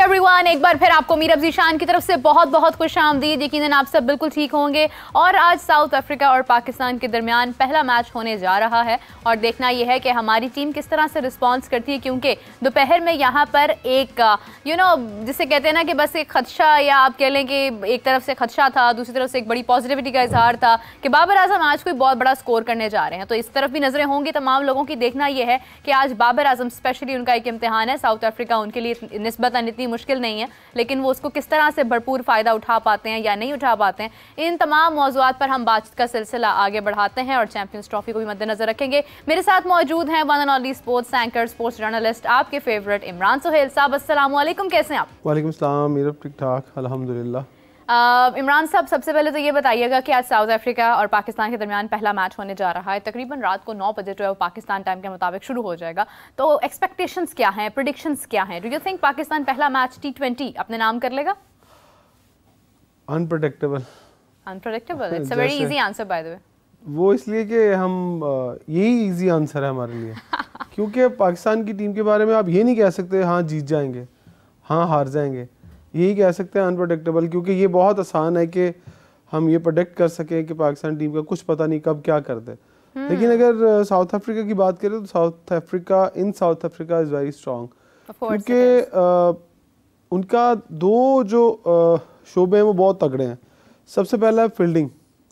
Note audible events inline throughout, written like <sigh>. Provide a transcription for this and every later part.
Everyone एक बार फिर आपको मीरब जीशान की तरफ से बहुत बहुत खुश आमदीद यकीन आप सब बिल्कुल ठीक होंगे और आज साउथ अफ्रीका और पाकिस्तान के दरमियान पहला मैच होने जा रहा है और देखना यह है कि हमारी टीम किस तरह से रिस्पॉन्स करती है क्योंकि दोपहर में यहाँ पर एक यू नो जिसे कहते हैं ना कि बस एक खदशा या आप कह लें कि एक तरफ से खदशा था दूसरी तरफ से एक बड़ी पॉजिटिविटी का इजहार था कि बाबर आजम आज कोई बहुत बड़ा स्कोर करने जा रहे हैं तो इस तरफ भी नजरें होंगी तमाम लोगों की देखना यह है कि आज बाबर आजम स्पेशली उनका एक इम्तहान है साउथ अफ्रीका उनके लिए नस्बता इतनी इतनी मुश्किल नहीं है लेकिन वो उसको किस तरह से भरपूर फ़ायदा उठा पाते हैं या नहीं उठा पाते हैं इन तमाम मौजूद पर हम बातचीत का सिलसिला आगे बढ़ाते हैं और चैंपियंस ट्रॉफी को भी मद्देनजर रखेंगे मेरे साथ मौजूद हैं one and only sports anchor sports journalist आपके फेवरेट इमरान सुहेल साहब असल कैसे हैं आप वालेकुम ठीक ठाक अलहमदिल्ला इमरान साहब सबसे पहले तो ये बताइएगा कि आज साउथ अफ्रीका और पाकिस्तान के दरमियान पहला मैच होने जा रहा है तकरीबन रात को नौ बजे जो है पाकिस्तान टाइम के मुताबिक शुरू हो जाएगा तो एक्सपेक्टेशंस क्या हैं प्रडिक्शंस क्या हैं डू यू थिंक पाकिस्तान पहला मैच टी अपने नाम कर लेगा unpredictable unpredictable it's a very easy answer by the way वो इसलिए कि हम यही इजी आंसर है हमारे लिए <laughs> क्योंकि पाकिस्तान की टीम के बारे में आप ये नहीं कह सकते हाँ जीत जाएंगे हाँ हार जाएंगे यही कह सकते हैं अनप्रडिक्टेबल क्योंकि ये बहुत आसान है कि हम ये प्रोडिक्ट कर सकें कि पाकिस्तान टीम का कुछ पता नहीं कब क्या कर दे हम्म। लेकिन अगर साउथ अफ्रीका की बात करें तो South Africa in South Africa is very strong क्योंकि उनका दो जो शोबे हैं वो बहुत तगड़े हैं सबसे पहला है फील्डिंग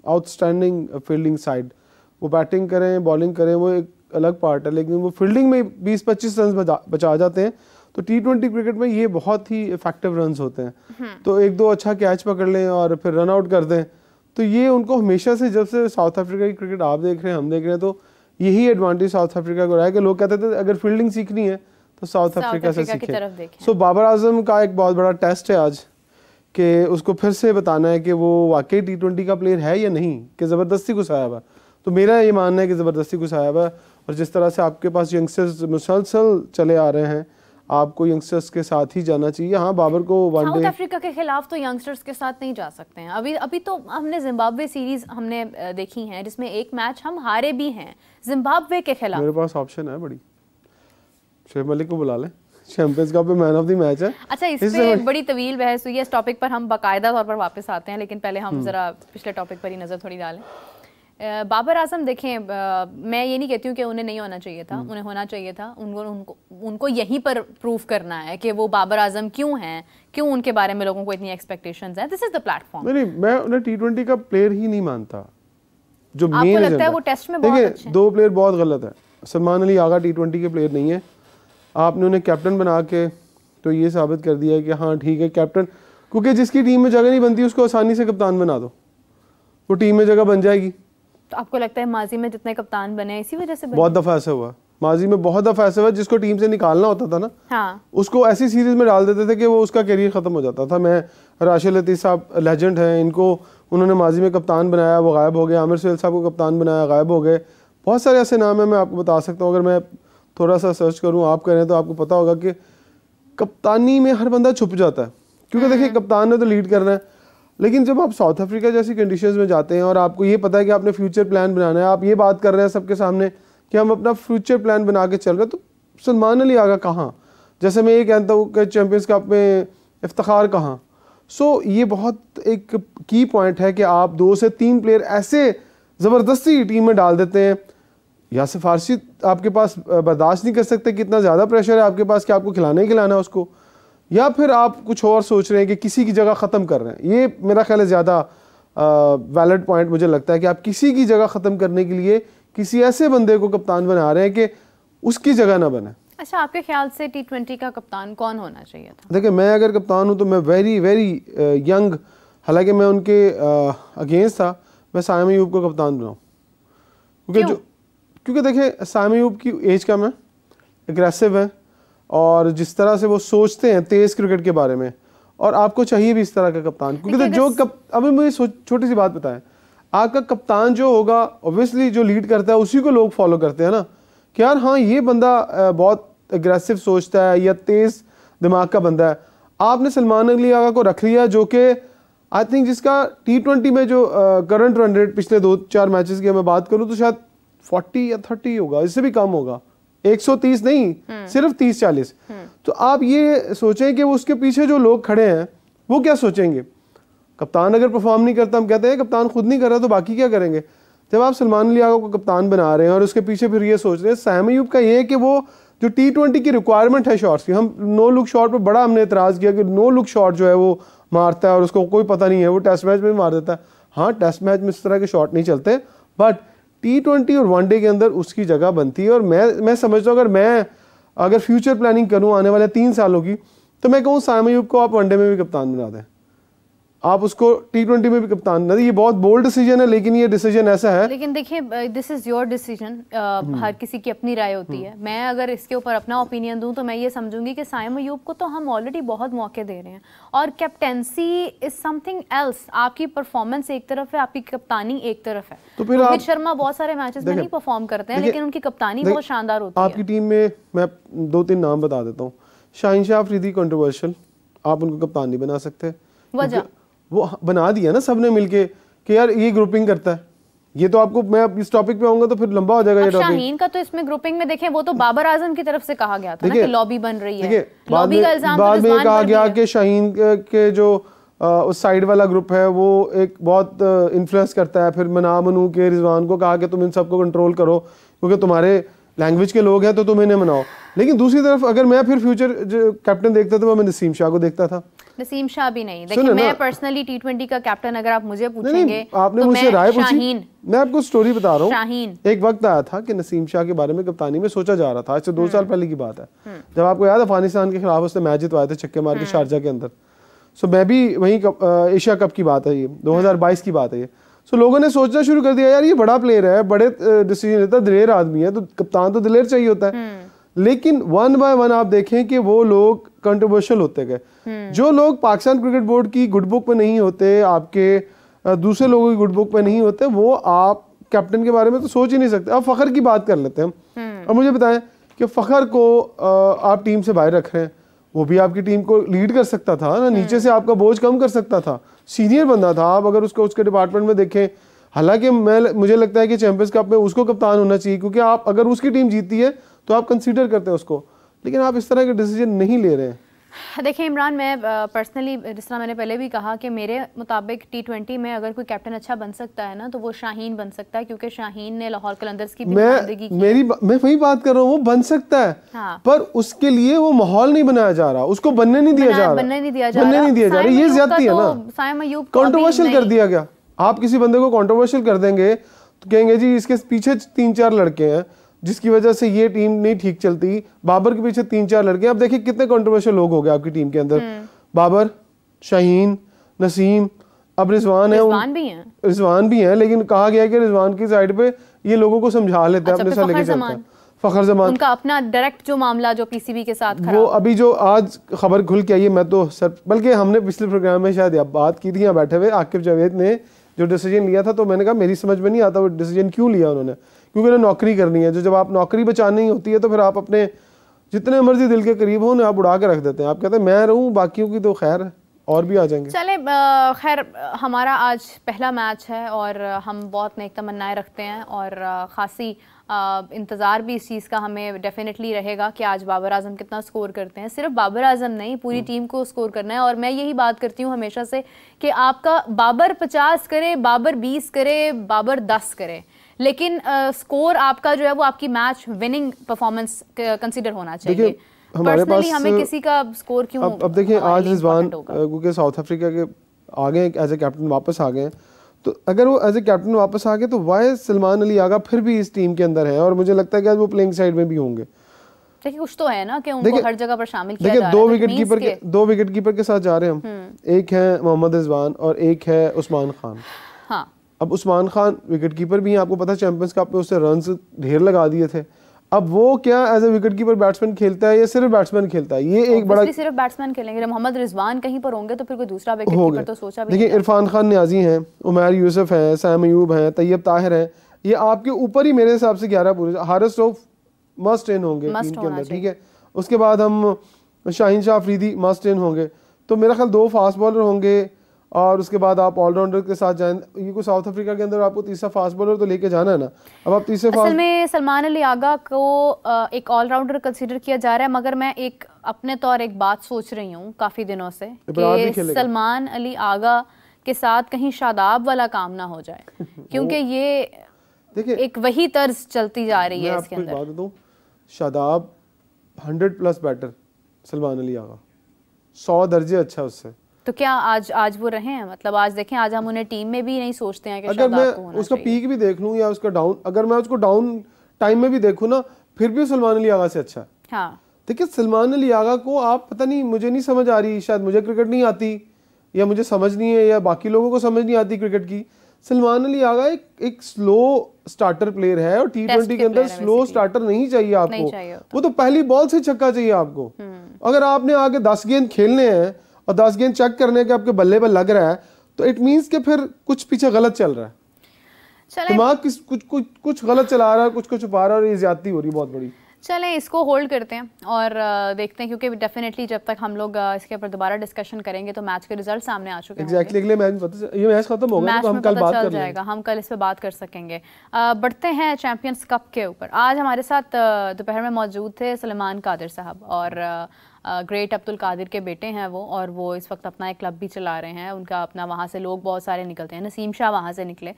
आउटस्टैंडिंग फील्डिंग साइड वो बैटिंग करें बॉलिंग करें वो एक अलग पार्ट है लेकिन वो फील्डिंग में 20-25 रन बचा जाते हैं तो टी ट्वेंटी क्रिकेट में ये बहुत ही इफेक्टिव रन होते हैं हम्म। तो एक दो अच्छा कैच पकड़ लें और फिर रन आउट कर दें तो ये उनको हमेशा से जब से साउथ अफ्रीका की क्रिकेट आप देख रहे हैं हम देख रहे हैं तो यही एडवांटेज साउथ अफ्रीका को रहा है कि लोग कहते थे अगर फील्डिंग सीखनी है तो साउथ अफ्रीका से सीखे सो बाबर आजम का एक बहुत बड़ा टेस्ट है आज कि उसको फिर से बताना है कि वो वाकई टी ट्वेंटी का प्लेयर है या नहीं कि ज़बरदस्ती घुसाया हुआ तो मेरा ये मानना है कि ज़बरदस्ती घुसाया हुआ और जिस तरह से आपके पास यंगस्टर्स मुसलसल चले आ रहे हैं आपको यंगस्टर्स के साथ ही जाना चाहिए हाँ बाबर को वनडे अफ्रीका के खिलाफ तो यंगस्टर्स के साथ नहीं जा सकते हैं अभी अभी तो हमने जिम्बाब्वे सीरीज हमने देखी है जिसमें एक मैच हम हारे भी हैं जिम्बाब्वे के खिलाफ मेरे पास ऑप्शन है बड़ी शेख मलिक को बुला लें champions cup man of the match है अच्छा इस, इस पे बड़ी तवील बहस हुई है इस टॉपिक पर हम बाकायदा तौर पर वापस आते हैं लेकिन पहले हम हम्म। जरा पिछले टॉपिक पर ही नज़र थोड़ी डालें बाबर आजम देखें आ, मैं ये नहीं कहती हूँ कि उन्हें नहीं होना चाहिए था हम्म। उन्हें होना चाहिए था उनको उनको उनको यहीं पर प्रूव करना है कि वो बाबर आजम क्यों हैं क्यों उनके बारे में लोगों को इतनी एक्सपेक्टेशन है दिस इज द प्लेटफॉर्म नहीं मैं उन्हें टी ट्वेंटी का प्लेयर ही नहीं मानता जो मेन लगता है वो टेस्ट में बहुत अच्छे दो प्लेयर बहुत गलत है सलमान अली आगा टी ट्वेंटी के प्लेयर नहीं है आपने उन्हें कैप्टन बना के तो ये साबित कर दिया कि हाँ ठीक है कैप्टन क्योंकि जिसकी टीम में जगह नहीं बनती उसको आसानी से कप्तान बना दो वो टीम में जगह बन जाएगी तो आपको लगता है माजी में जितने कप्तान बने इसी वजह से बने? बहुत दफ़ा ऐसा हुआ माजी में बहुत दफ़ा ऐसा हुआ जिसको टीम से निकालना होता था ना हाँ। उसको ऐसी सीरीज में डाल देते थे कि वो उसका करियर ख़त्म हो जाता था मैं राशि लतीफ़ साहब लेजेंड हैं इनको उन्होंने माजी में कप्तान बनाया वो गायब हो गए आमिर सुहेल साहब को कप्तान बनाया गायब हो गए बहुत सारे ऐसे नाम हैं मैं आपको बता सकता हूँ अगर मैं थोड़ा सा सर्च करूँ आप करें तो आपको पता होगा कि कप्तानी में हर बंदा छुप जाता है क्योंकि हाँ। देखिए कप्तान ने तो लीड करना है लेकिन जब आप साउथ अफ्रीका जैसी कंडीशंस में जाते हैं और आपको ये पता है कि आपने फ्यूचर प्लान बनाना है आप ये बात कर रहे हैं सबके सामने कि हम अपना फ्यूचर प्लान बना के चल रहे हैं तो सलमान अली आगा कहाँ जैसे मैं ये कहता हूँ कि चैम्पियंस कप में इफ्तार कहाँ सो so, ये बहुत एक की पॉइंट है कि आप दो से तीन प्लेयर ऐसे ज़बरदस्ती टीम में डाल देते हैं या फारसी आपके पास बर्दाश्त नहीं कर सकते कितना ज़्यादा प्रेशर है आपके पास कि आपको खिलाना ही खिलाना है उसको या फिर आप कुछ और सोच रहे हैं कि किसी की जगह ख़त्म कर रहे हैं ये मेरा ख्याल है ज़्यादा वैलड पॉइंट मुझे लगता है कि आप किसी की जगह ख़त्म करने के लिए किसी ऐसे बंदे को कप्तान बना रहे हैं कि उसकी जगह ना बने अच्छा आपके ख्याल से टी ट्वेंटी का कप्तान कौन होना चाहिए था देखिए मैं अगर कप्तान हूँ तो मैं वेरी वेरी यंग हालांकि मैं उनके अगेंस्ट था मैं सामी यूब को कप्तान बनाऊँ क्योंकि जो क्योंकि देखिए सामी यूब की एज कम है एग्रेसिव है और जिस तरह से वो सोचते हैं तेज़ क्रिकेट के बारे में और आपको चाहिए भी इस तरह का कप्तान क्योंकि तो जो कप अभी मुझे छोटी सी बात बताएं आपका कप्तान जो होगा ऑब्वियसली जो लीड करता है उसी को लोग फॉलो करते हैं ना कि यार हाँ ये बंदा बहुत अग्रेसिव सोचता है या तेज़ दिमाग का बंदा है आपने सलमान अली आगा को रख लिया जो कि आई थिंक जिसका टी ट्वेंटी में जो करंट रन रेट पिछले दो चार मैचेस की मैं बात करूँ तो शायद फोर्टी या थर्टी होगा इससे भी कम होगा 130 नहीं हम्म। सिर्फ 30 40 हम्म। तो आप ये सोचें कि उसके पीछे जो लोग खड़े हैं वो क्या सोचेंगे कप्तान अगर परफॉर्म नहीं करता हम कहते हैं कप्तान खुद नहीं कर रहा तो बाकी क्या करेंगे जब आप सलमान अली को कप्तान बना रहे हैं और उसके पीछे फिर ये सोच रहे हैं सैम यूब का ये है कि वो जो टी ट्वेंटी की रिक्वायरमेंट है शॉट्स की हम नो लुक शॉट पर बड़ा हमने इतराज़ किया कि नो लुक शॉट जो है वो मारता है और उसको कोई पता नहीं है वो टेस्ट मैच में मार देता है हाँ टेस्ट मैच में इस तरह के शॉट नहीं चलते बट टी ट्वेंटी और वनडे के अंदर उसकी जगह बनती है और मैं मैं समझता हूँ अगर मैं अगर फ्यूचर प्लानिंग करूँ आने वाले तीन सालों की तो मैं कहूँ सामयुग को आप वनडे में भी कप्तान बना दें आप उसको टी ट्वेंटी में भी कप्तान ना ये बहुत बोल्ड डिसीजन है लेकिन ये डिसीजन ऐसा है लेकिन देखिए दिस इज योर डिसीजन हर किसी की अपनी राय होती है हम्म। मैं अगर इसके ऊपर अपना ओपिनियन दूं तो मैं ये समझूंगी कि साइम अयूब को तो हम ऑलरेडी बहुत मौके दे रहे हैं और कैप्टेंसी इज समथिंग एल्स आपकी परफॉर्मेंस एक तरफ है आपकी कप्तानी एक तरफ है तो फिर रोहित शर्मा बहुत सारे मैचेस में नहीं परफॉर्म करते हैं लेकिन उनकी कप्तानी बहुत शानदार होती है आपकी टीम में मैं दो तीन नाम बता देता हूँ शाहिशाह शाह कॉन्ट्रोवर्शियल आप उनको कप्तान नहीं बना सकते वजह वो बना दिया ना सबने ने मिल के कि यार ये ग्रुपिंग करता है ये तो आपको मैं इस टॉपिक पे आऊंगा तो फिर लंबा हो जाएगा ये टॉपिक शाहीन का तो इसमें ग्रुपिंग में देखें वो तो बाबर आजम की तरफ से कहा गया था ना कि लॉबी बन रही है लॉबी का इल्जाम तो बाद में कहा गया कि शाहीन के जो आ, उस साइड वाला ग्रुप है वो एक बहुत इन्फ्लुएंस करता है फिर मना मनू के रिजवान को कहा कि तुम इन सबको कंट्रोल करो क्योंकि तुम्हारे लैंग्वेज के लोग हैं तो तुम इन्हें मनाओ लेकिन दूसरी तरफ अगर मैं फिर फ्यूचर जो कैप्टन देखता था तो मैं नसीम शाह को देखता था नसीम शाह भी नहीं देखिए मैं पर्सनली टी ट्वेंटी का कैप्टन अगर आप मुझे पूछेंगे आपने तो मुझे राय पूछी मैं आपको स्टोरी बता रहा हूँ एक वक्त आया था कि नसीम शाह के बारे में कप्तानी में सोचा जा रहा था आज से दो हम्म। साल पहले की बात है हम्म। जब आपको याद अफगानिस्तान के खिलाफ उसने मैच जितवाए थे छक्के मार के हम्म। शारजा के अंदर सो मैं भी वही एशिया कप की बात है ये बाईस की बात है ये सो लोगों ने सोचना शुरू कर दिया यार ये बड़ा प्लेयर है बड़े डिसीजन लेता दिलेर आदमी है तो कप्तान तो दिलेर चाहिए होता है लेकिन वन बाय वन आप देखें कि वो लोग कंट्रोवर्शियल होते गए हम्म। जो लोग पाकिस्तान क्रिकेट बोर्ड की गुड बुक में नहीं होते आपके दूसरे लोगों की गुड बुक में नहीं होते वो आप कैप्टन के बारे में तो सोच ही नहीं सकते अब फखर की बात कर लेते हैं हम्म। अब मुझे बताएं कि फखर को आप टीम से बाहर रख रहे हैं वो भी आपकी टीम को लीड कर सकता था ना नीचे हम्म। से आपका बोझ कम कर सकता था सीनियर बंदा था आप अगर उसको उसके डिपार्टमेंट में देखें हालांकि मैं मुझे लगता है कि चैंपियंस कप में उसको कप्तान होना चाहिए क्योंकि आप अगर उसकी टीम जीतती है तो आप कंसिडर करते हैं उसको लेकिन आप इस तरह के डिसीजन नहीं ले रहे हैं देखिए इमरान मैं पर्सनली जिस तरह मैंने पहले भी कहा कि मेरे मुताबिक टी ट्वेंटी में अगर कोई कैप्टन अच्छा बन सकता है ना तो वो शाहीन बन सकता है क्योंकि शाहीन ने लाहौर कलंदर्स की मैं मेरी मैं वही बात कर रहा हूँ वो बन सकता है हाँ। पर उसके लिए वो माहौल नहीं बनाया जा रहा उसको बनने नहीं दिया जा रहा बनने नहीं दिया जा रहा ये ज्यादा है ना तो, कॉन्ट्रोवर्शियल कर दिया गया आप किसी बंदे को कॉन्ट्रोवर्शियल कर देंगे तो कहेंगे जी इसके पीछे तीन चार लड़के हैं जिसकी वजह से ये टीम नहीं ठीक चलती बाबर के पीछे तीन चार लड़के अब देखिए कितने कॉन्ट्रोवर्शियल लोग हो गए आपकी टीम के अंदर हम्म। बाबर शाहीन नसीम अब रिजवान है रिजवान भी है लेकिन कहा गया कि रिजवान की साइड पे ये लोगों को समझा लेते हैं अच्छा, अपने साथ लेके चलता फखर जमान उनका अपना डायरेक्ट जो मामला जो पीसीबी के साथ वो अभी जो आज खबर खुल के आई है मैं तो सर बल्कि हमने पिछले प्रोग्राम में शायद बात की थी यहाँ बैठे हुए आकिब जावेद ने जो डिसीजन लिया था तो मैंने कहा मेरी समझ में नहीं आता वो डिसीजन क्यों लिया उन्होंने क्योंकि उन्हें नौकरी करनी है जो जब आप नौकरी बचानी होती है तो फिर आप अपने जितने मर्जी दिल के करीब हो उन्हें आप उड़ा के रख देते हैं आप कहते हैं मैं रहूँ बाकियों की तो खैर और भी आ जाएंगे चले खैर हमारा आज पहला मैच है और हम बहुत नेक तमन्नाएं रखते हैं और ख़ासी इंतज़ार भी इस चीज़ का हमें डेफिनेटली रहेगा कि आज बाबर आजम कितना स्कोर करते हैं सिर्फ बाबर आजम नहीं पूरी टीम हम्म। को स्कोर करना है और मैं यही बात करती हूँ हमेशा से कि आपका बाबर पचास करे बाबर बीस करे बाबर दस करे लेकिन स्कोर आपका जो है वो आपकी मैच विनिंग परफॉर्मेंस कंसिडर होना चाहिए हमारे पास हमें किसी का स्कोर क्यों अब, अब देखिए आज रिजवान क्योंकि साउथ अफ्रीका के आ गए एज ए कैप्टन वापस आ गए तो अगर वो एज ए कैप्टन वापस आ गए तो वाई सलमान अली आगा फिर भी इस टीम के अंदर है और मुझे लगता है कि वो प्लेइंग साइड में भी होंगे देखिए कुछ तो है ना कि उनको हर जगह पर शामिल किया जा रहा है तो दो विकेट कीपर के दो विकेट कीपर के साथ जा रहे हैं हम हम्म। एक है मोहम्मद रिजवान और एक है उस्मान खान हाँ अब उस्मान खान विकेट कीपर भी हैं आपको पता है चैम्पियंस कप में उसने रन ढेर लगा दिए थे अब वो क्या as a wicket keeper batsman खेलता है या सिर्फ बैट्समैन खेलता है ये एक बड़ा सिर्फ बैट्समैन खेलेंगे मोहम्मद रिजवान कहीं पर होंगे तो फिर कोई दूसरा विकेट कीपर तो सोचा भी देखिए इरफान खान न्याजी हैं उमैर यूसुफ हैं सैम अयूब हैं तैयब ताहिर हैं ये आपके ऊपर ही मेरे हिसाब से ग्यारह पूरे हारिस ऑफ मस्ट इन होंगे ठीक है उसके बाद हम शाहिन शाह अफरीदी मस्ट इन होंगे तो मेरा ख्याल दो फास्ट बॉलर होंगे और उसके बाद आप ऑलराउंडर के साथ जाएं ये को साउथ अफ्रीका के अंदर आपको तीसरा फास्ट बॉलर तो लेके जाना है ना अब आप तीसरे असल में सलमान अली आगा को एक ऑलराउंडर कंसीडर किया जा रहा है मगर मैं एक अपने तौर एक बात सोच रही हूँ काफ़ी दिनों से तो कि सलमान अली आगा के साथ कहीं शादाब वाला काम ना हो जाए <laughs> क्योंकि ये देखिए एक वही तर्ज चलती जा रही है इसके अंदर Shadab hundred plus batter Salman Ali Agha सौ दर्जे अच्छा उससे तो क्या आज आज वो रहे हैं मतलब आज देखें आज हम उन्हें टीम में भी नहीं सोचते हैं कि अगर मैं उसका पीक भी देख लूँ या उसका डाउन अगर मैं उसको डाउन टाइम में भी देखूँ ना फिर भी सलमान अली आगा से अच्छा हाँ। देखिए सलमान अली आगा को आप पता नहीं मुझे नहीं समझ आ रही शायद मुझे क्रिकेट नहीं आती या मुझे समझ नहीं है या बाकी लोगों को समझ नहीं आती क्रिकेट की सलमान अली आगा एक एक स्लो स्टार्टर प्लेयर है और टी ट्वेंटी के अंदर स्लो स्टार्टर नहीं चाहिए आपको नहीं चाहिए वो तो पहली बॉल से छक्का चाहिए आपको हम्म। अगर आपने आगे दस गेंद खेलने हैं और दस गेंद चेक करने के आपके बल्ले पर लग रहा है तो इट मीन्स के फिर कुछ पीछे गलत चल रहा है दिमाग कुछ कुछ कुछ कुछ गलत चला रहा है कुछ कुछ छुपा रहा है और ये ज्यादा हो रही बहुत बड़ी चलें इसको होल्ड करते हैं और देखते हैं क्योंकि डेफिनेटली जब तक हम लोग इसके ऊपर दोबारा डिस्कशन करेंगे तो मैच के रिजल्ट सामने आ चुके exactly, हैं मैच ये मैच खत्म हो गया तो हम कल बात कर जाएगा हम कल इस पर बात कर सकेंगे बढ़ते हैं चैंपियंस कप के ऊपर आज हमारे साथ दोपहर में मौजूद थे सलमान कादिर साहब और ग्रेट अब्दुल कादिर के बेटे हैं वो और वो इस वक्त अपना एक क्लब भी चला रहे हैं उनका अपना वहाँ से लोग बहुत सारे निकलते हैं नसीम शाह वहाँ से निकले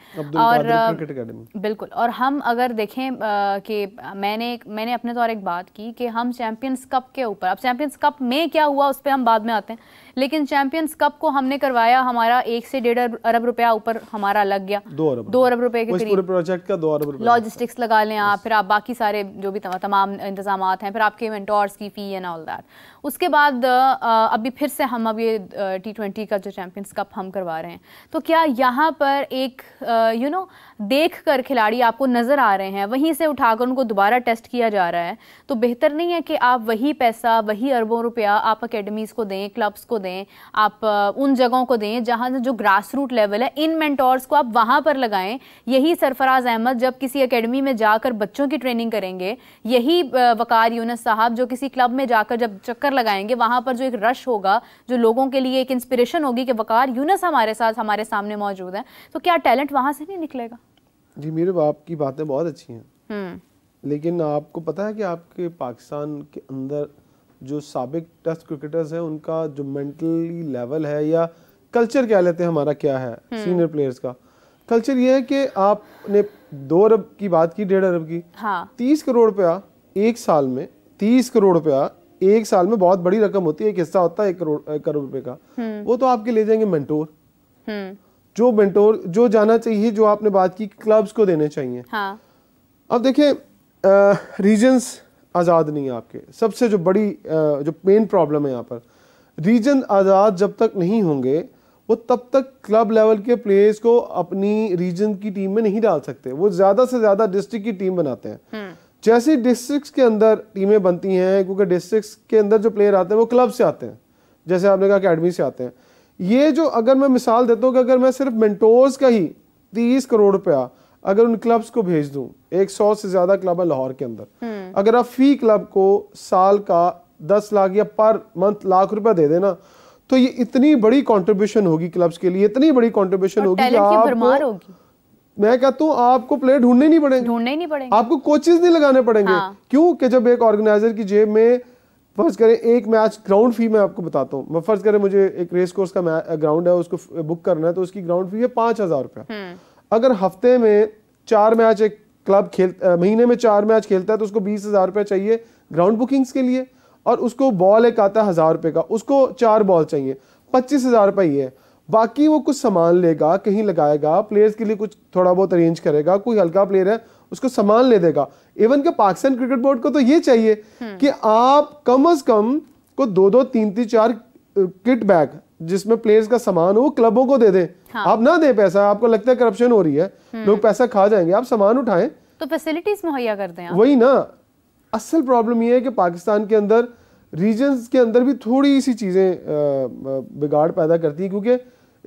और बिल्कुल और हम अगर देखें कि मैंने मैंने अपने तौर एक बात की कि हम चैम्पियंस कप के ऊपर अब चैम्पियंस कप में क्या हुआ उस पर हम बाद में आते हैं लेकिन चैंपियंस कप को हमने करवाया हमारा एक से डेढ़ अरब रुपया ऊपर हमारा लग गया दो अरब दो अरब रुपए के करीब प्रोजेक्ट का दो अरब लॉजिस्टिक्स लगा लें आप फिर आप बाकी सारे जो भी तमाम इंतजाम हैं फिर आपके मेंटोर्स की फ़ी एंड ऑल दैट उसके बाद अभी फिर से हम अब ये टी ट्वेंटी का जो चैम्पियंस कप हम करवा रहे हैं तो क्या यहाँ पर एक यू नो देख कर खिलाड़ी आपको नज़र आ रहे हैं वहीं से उठाकर उनको दोबारा टेस्ट किया जा रहा है तो बेहतर नहीं है कि आप वही पैसा वही अरबों रुपया आप अकेडमीज़ को दें क्लब्स को दें आप उन जगहों को दें जहाँ जो ग्रास रूट लेवल है इन मैंटोर्स को आप वहाँ पर लगाएं यही सरफराज अहमद जब किसी अकेडमी में जाकर बच्चों की ट्रेनिंग करेंगे यही वकार यूनस साहब जो किसी क्लब में जाकर जब चक्कर लगाएंगे वहाँ पर जो एक रश होगा जो लोगों के लिए एक इंस्पिरेशन होगी कि वकार यूनस हमारे साथ हमारे सामने मौजूद है तो क्या टैलेंट वहाँ से नहीं निकलेगा जी मेरे बाप की बातें बहुत अच्छी हैं हम्म। लेकिन आपको पता है कि आपके पाकिस्तान के अंदर जो सबक टेस्ट क्रिकेटर्स हैं उनका जो मेंटली लेवल है या कल्चर क्या लेते हैं हमारा क्या है सीनियर हम्म। प्लेयर्स का कल्चर ये है कि आपने दो अरब की बात की डेढ़ अरब की हाँ। तीस करोड़ रुपया एक साल में तीस करोड़ रुपया एक साल में बहुत बड़ी रकम होती है एक हिस्सा होता है एक करोड़ एक करोड़ रुपए का हम्म। वो तो आपके ले जाएंगे मेंटोर हम्म। जो मेंटोर जो जाना चाहिए जो आपने बात की क्लब्स को देने चाहिए हाँ। अब देखिए रीजन्स आज़ाद नहीं है आपके सबसे जो बड़ी जो मेन प्रॉब्लम है यहाँ पर रीजन आज़ाद जब तक नहीं होंगे वो तब तक क्लब लेवल के प्लेयर्स को अपनी रीजन की टीम में नहीं डाल सकते वो ज़्यादा से ज़्यादा डिस्ट्रिक्ट की टीम बनाते हैं हम्म। जैसे डिस्ट्रिक्ट के अंदर टीमें बनती हैं क्योंकि डिस्ट्रिक्ट के अंदर जो प्लेयर आते हैं वो क्लब से आते हैं जैसे आपने कहा अकेडमी से आते हैं ये जो अगर मैं मिसाल देता हूँ कि अगर मैं सिर्फ मेंटोर्स का ही तीस करोड़ रुपया अगर उन क्लब्स को भेज दूं 100 से ज्यादा क्लब है लाहौर के अंदर अगर आप फी क्लब को साल का दस लाख या पर मंथ लाख रुपया दे देना तो ये इतनी बड़ी कंट्रीब्यूशन होगी क्लब्स के लिए इतनी बड़ी कंट्रीब्यूशन होगी मैं कहता हूँ आपको प्लेयर ढूंढने नहीं पड़ेंगे ढूंढने नहीं पड़ेंगे आपको कोचेज नहीं लगाने पड़ेंगे हाँ। क्योंकि जब एक ऑर्गेनाइजर की जेब में फर्ज करें एक मैच ग्राउंड फी मैं आपको बताता हूँ मैं फर्ज करें मुझे एक रेस कोर्स का ग्राउंड है उसको बुक करना है तो उसकी ग्राउंड फी है पांच हजार रुपया हम्म। अगर हफ्ते में चार मैच एक क्लब खेल महीने में चार मैच खेलता है तो उसको बीस हज़ार रुपया चाहिए ग्राउंड बुकिंग्स के लिए और उसको बॉल एक आता है हज़ार रुपये का उसको चार बॉल चाहिए पच्चीस हज़ार रुपये ये है बाकी वो कुछ सामान लेगा कहीं लगाएगा प्लेयर्स के लिए कुछ थोड़ा बहुत अरेंज करेगा कोई हल्का प्लेयर है उसको सामान ले देगा इवन के पाकिस्तान क्रिकेट बोर्ड को तो ये चाहिए हम्म। कि आप कम अज कम को दो दो तीन तीन चार किट बैग जिसमें प्लेयर्स का सामान हो वो क्लबों को दे दें हाँ। आप ना दे पैसा आपको लगता है करप्शन हो रही है हम्म। लोग पैसा खा जाएंगे आप सामान उठाएं तो फैसिलिटीज मुहैया कर दें वही ना असल प्रॉब्लम ये है कि पाकिस्तान के अंदर रीजन के अंदर भी थोड़ी सी चीज़ें बिगाड़ पैदा करती है क्योंकि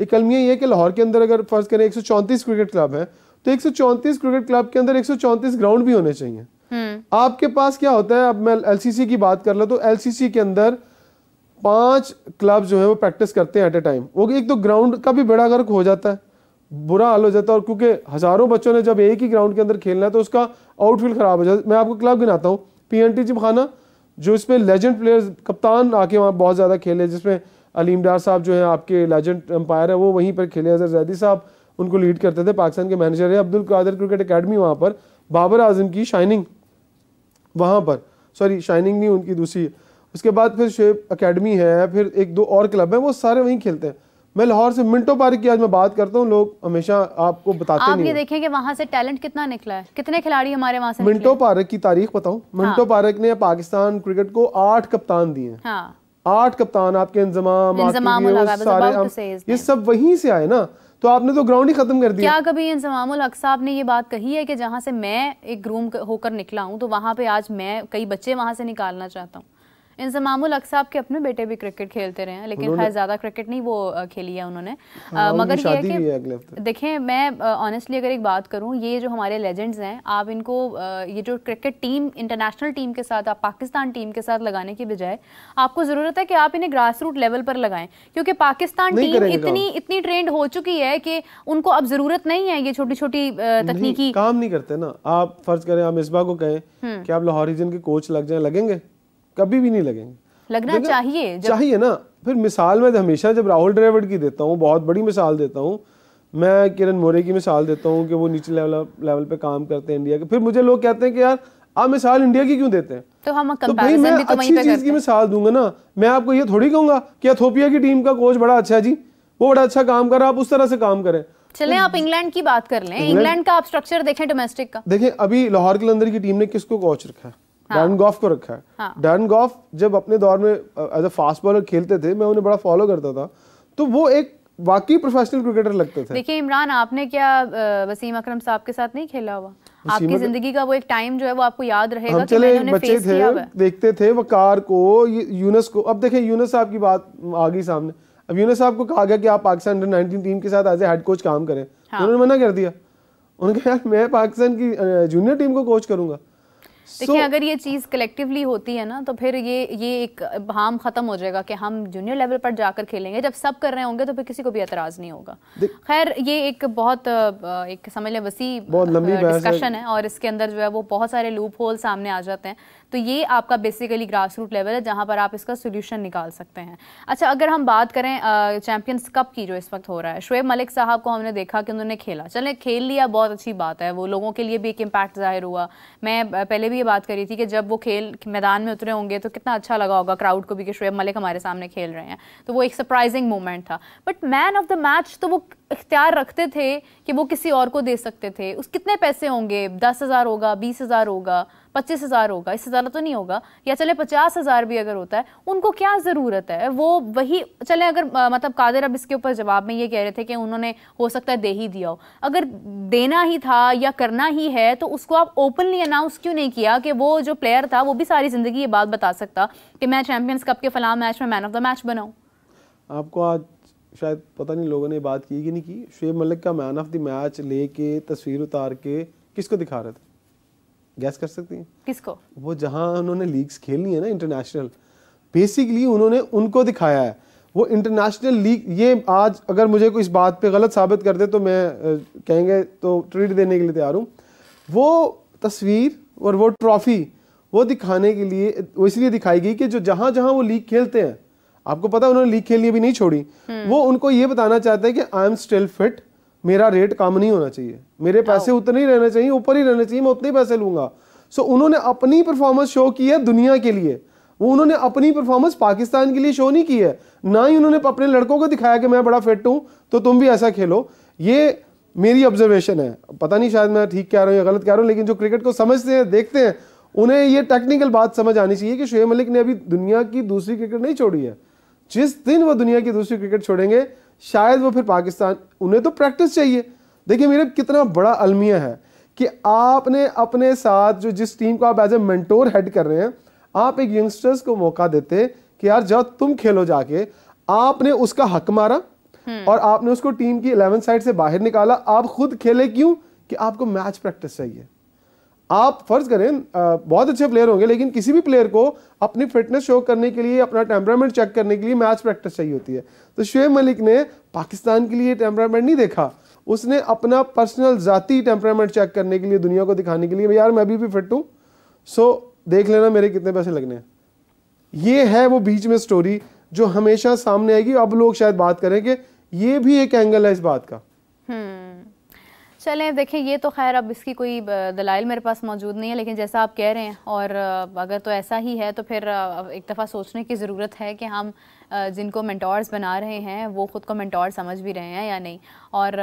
एक अलमिया ये है कि लाहौर के अंदर अगर फर्ज करें एक क्रिकेट क्लब है तो एक क्रिकेट क्लब के अंदर एक ग्राउंड भी होने चाहिए हम्म। आपके पास क्या होता है अब मैं एलसीसी की बात कर लो तो एलसीसी के अंदर पांच क्लब जो है वो प्रैक्टिस करते हैं एट ए टाइम वो एक तो ग्राउंड का भी बेड़ा गर्क हो जाता है बुरा हाल हो जाता है और क्योंकि हज़ारों बच्चों ने जब एक ही ग्राउंड के अंदर खेलना है तो उसका आउटफील्ड ख़राब हो जाता है मैं आपको क्लब गिनाता हूँ पी एन टी जिमखाना जो इसमें लेजेंड प्लेयर्स कप्तान आके वहाँ बहुत ज़्यादा खेले जिसमें अलीम डार साहब जो है आपके लेजेंड एम्पायर है वो वहीं पर खेले अजहर जैदी साहब उनको लीड करते थे पाकिस्तान के मैनेजर है अब्दुल कादर क्रिकेट अकेडमी वहाँ पर बाबर आजम की शाइनिंग वहाँ पर सॉरी शाइनिंग नहीं उनकी दूसरी उसके बाद फिर शेब अकेडमी है फिर एक दो और क्लब हैं वो सारे वहीं खेलते हैं मैं लाहौर से मिंटो पार्क की आज मैं बात करता हूँ लोग हमेशा आपको बताते आप नहीं ये देखें कि वहाँ से टैलेंट कितना निकला है कितने खिलाड़ी हमारे वहाँ से मिंटो पार्क की तारीख बताऊँ हाँ। मिंटो हाँ। पार्क ने पाकिस्तान क्रिकेट को आठ कप्तान दिए हाँ। आठ कप्तान आपके इंजमाम सारे ये सब वही से आए ना तो आपने तो ग्राउंड ही खत्म कर दिया क्या कभी इंजमाम साहब ने ये बात कही है कि जहाँ से मैं एक ग्रूम होकर निकला हूँ तो वहाँ पे आज मैं कई बच्चे वहाँ से निकालना चाहता हूँ इंजमामुल अकसाब के अपने बेटे भी क्रिकेट खेलते रहे हैं लेकिन खैर ज़्यादा क्रिकेट नहीं वो खेली है उन्होंने हाँ, आ, मगर ये है कि देखें मैं ऑनेस्टली अगर एक बात करूं ये जो हमारे लेजेंड्स हैं आप इनको ये जो क्रिकेट टीम इंटरनेशनल टीम के साथ आप पाकिस्तान टीम के साथ लगाने की बजाय आपको ज़रूरत है कि आप इन्हें ग्रास रूट लेवल पर लगाएं क्योंकि पाकिस्तान टीम इतनी इतनी ट्रेंड हो चुकी है कि उनको अब ज़रूरत नहीं है ये छोटी छोटी तकनीकी काम नहीं करते ना आप फर्ज करें आप इस बात को कहें हम्म। कि आप लाहौरिजन के कोच लग जाए लगेंगे कभी भी नहीं लगेंगे लगना चाहिए जब... चाहिए ना फिर मिसाल मैं हमेशा जब राहुल ड्राइवर की देता हूँ बहुत बड़ी मिसाल देता हूँ मैं किरण मोरे की मिसाल देता हूँ कि वो नीचे लेवल लेवल पे काम करते हैं इंडिया के फिर मुझे लोग कहते हैं कि यार आप मिसाल इंडिया की क्यों देते हैं तो हम तो भाई मैं भी तो अच्छी चीज की मिसाल दूंगा ना मैं आपको ये थोड़ी कहूंगा कि अथोपिया की टीम का कोच बड़ा अच्छा है जी वो बड़ा अच्छा काम कर रहा है आप उस तरह से काम करें चलें आप इंग्लैंड की बात कर लें इंग्लैंड का आप स्ट्रक्चर देखें डोमेस्टिक का देखें अभी लाहौर कलंदर की टीम ने किसको कोच रखा है डैन हाँ। गॉफ को रखा है डैन हाँ। गॉफ जब अपने दौर में एज अ फास्ट बॉलर खेलते थे मैं उन्हें बड़ा फॉलो करता था तो वो एक वाकई प्रोफेशनल क्रिकेटर लगते थे देखिए इमरान आपने क्या वसीम अकरम साहब के साथ नहीं खेला हुआ आपकी जिंदगी का वो एक टाइम जो है वो आपको याद रहेगा हम चले बच्चे थे देखते थे वकार को यूनस को अब देखें यूनस साहब की बात आ गई सामने अब यूनस साहब को कहा गया कि आप पाकिस्तान अंडर 19 टीम के साथ एज ए हेड कोच काम करें हाँ। उन्होंने मना कर दिया उन्होंने कहा मैं पाकिस्तान की जूनियर टीम को कोच करूंगा देखिए so, अगर ये चीज़ कलेक्टिवली होती है ना तो फिर ये ये एक हाम ख़त्म हो जाएगा कि हम जूनियर लेवल पर जाकर खेलेंगे जब सब कर रहे होंगे तो फिर किसी को भी एतराज़ नहीं होगा खैर ये एक बहुत एक समझ लें वसी डिस्कशन है।, है और इसके अंदर जो है वो बहुत सारे लूप होल सामने आ जाते हैं तो ये आपका बेसिकली ग्रास रूट लेवल है जहाँ पर आप इसका सोल्यूशन निकाल सकते हैं अच्छा अगर हम बात करें चैम्पियंस कप की जो इस वक्त हो रहा है शुएब मलिक साहब को हमने देखा कि उन्होंने खेला चले खेल लिया बहुत अच्छी बात है वो लोगों के लिए भी एक इम्पैक्ट ज़ाहिर हुआ मैं पहले भी ये बात करी थी कि जब वो खेल मैदान में उतरे होंगे तो कितना अच्छा लगा होगा क्राउड को भी कि शुएब मलिक हमारे सामने खेल रहे हैं तो वो एक सरप्राइजिंग मोमेंट था but man of the match तो वो इख्तियार रखते थे कि वो किसी और को दे सकते थे उस कितने पैसे होंगे दस हज़ार होगा बीस हज़ार होगा पच्चीस हज़ार होगा इससे ज़्यादा तो नहीं होगा या चले पचास हज़ार भी अगर होता है उनको क्या ज़रूरत है वो वही चले अगर मतलब कादिर अब इसके ऊपर जवाब में ये कह रहे थे कि उन्होंने हो सकता है दे ही दिया हो अगर देना ही था या करना ही है तो उसको आप ओपनली अनाउंस क्यों नहीं किया कि वो जो प्लेयर था वो भी सारी ज़िंदगी ये बात बता सकता कि मैं चैम्पियंस कप के फलाम मैच में मैन ऑफ द मैच बनाऊँ आपको आज शायद पता नहीं लोगों ने बात की कि नहीं की शुएब मलिक का मैन ऑफ द मैच लेके तस्वीर उतार के किसको दिखा रहे थे गैस कर सकती हैं किसको वो जहां उन्होंने लीग्स खेलनी है ना इंटरनेशनल बेसिकली उन्होंने उनको दिखाया है वो इंटरनेशनल लीग ये आज अगर मुझे कोई इस बात पे गलत साबित कर दे तो मैं कहेंगे तो ट्रीट देने के लिए तैयार हूँ वो तस्वीर और वो ट्रॉफी वो दिखाने के लिए वो इसलिए दिखाई गई कि जो जहाँ जहाँ वो लीग खेलते हैं आपको पता उन्होंने लीग खेलनी भी नहीं छोड़ी हम्म। वो उनको ये बताना चाहते हैं कि आई एम स्टिल फिट मेरा रेट कम नहीं होना चाहिए मेरे पैसे उतने ही रहने चाहिए ऊपर ही रहने चाहिए मैं उतने ही पैसे लूंगा सो so, उन्होंने अपनी परफॉर्मेंस शो की है दुनिया के लिए वो उन्होंने अपनी परफॉर्मेंस पाकिस्तान के लिए शो नहीं की है ना ही उन्होंने अपने लड़कों को दिखाया कि मैं बड़ा फिट हूँ तो तुम भी ऐसा खेलो ये मेरी ऑब्जर्वेशन है पता नहीं शायद मैं ठीक कह रहा हूँ या गलत कह रहा हूँ लेकिन जो क्रिकेट को समझते हैं देखते हैं उन्हें ये टेक्निकल बात समझ आनी चाहिए कि शुएब मलिक ने अभी दुनिया की दूसरी क्रिकेट नहीं छोड़ी है जिस दिन वो दुनिया की दूसरी क्रिकेट छोड़ेंगे शायद वो फिर पाकिस्तान उन्हें तो प्रैक्टिस चाहिए देखिए मेरा कितना बड़ा अलमिया है कि आपने अपने साथ जो जिस टीम को आप एज ए मेंटोर हेड कर रहे हैं आप एक यंगस्टर्स को मौका देते कि यार जब तुम खेलो जाके आपने उसका हक मारा हम्म। और आपने उसको टीम की इलेवन साइड से बाहर निकाला आप खुद खेले क्यों कि आपको मैच प्रैक्टिस चाहिए आप फर्ज करें बहुत अच्छे प्लेयर होंगे लेकिन किसी भी प्लेयर को अपनी फिटनेस शो करने के लिए अपना टेम्परामेंट चेक करने के लिए मैच प्रैक्टिस चाहिए होती है तो शुएब मलिक ने पाकिस्तान के लिए टेम्परामेंट नहीं देखा उसने अपना पर्सनल जाति टेम्परामेंट चेक करने के लिए दुनिया को दिखाने के लिए यार मैं अभी भी फिट हूँ सो देख लेना मेरे कितने पैसे लगने हैं ये है वो बीच में स्टोरी जो हमेशा सामने आएगी अब लोग शायद बात करें कि ये भी एक एंगल है इस बात का हम्म। चलें देखें ये तो खैर अब इसकी कोई दलाइल मेरे पास मौजूद नहीं है लेकिन जैसा आप कह रहे हैं और अगर तो ऐसा ही है तो फिर एक दफ़ा सोचने की ज़रूरत है कि हम जिनको मेंटोर्स बना रहे हैं वो ख़ुद को मेंटोर समझ भी रहे हैं या नहीं और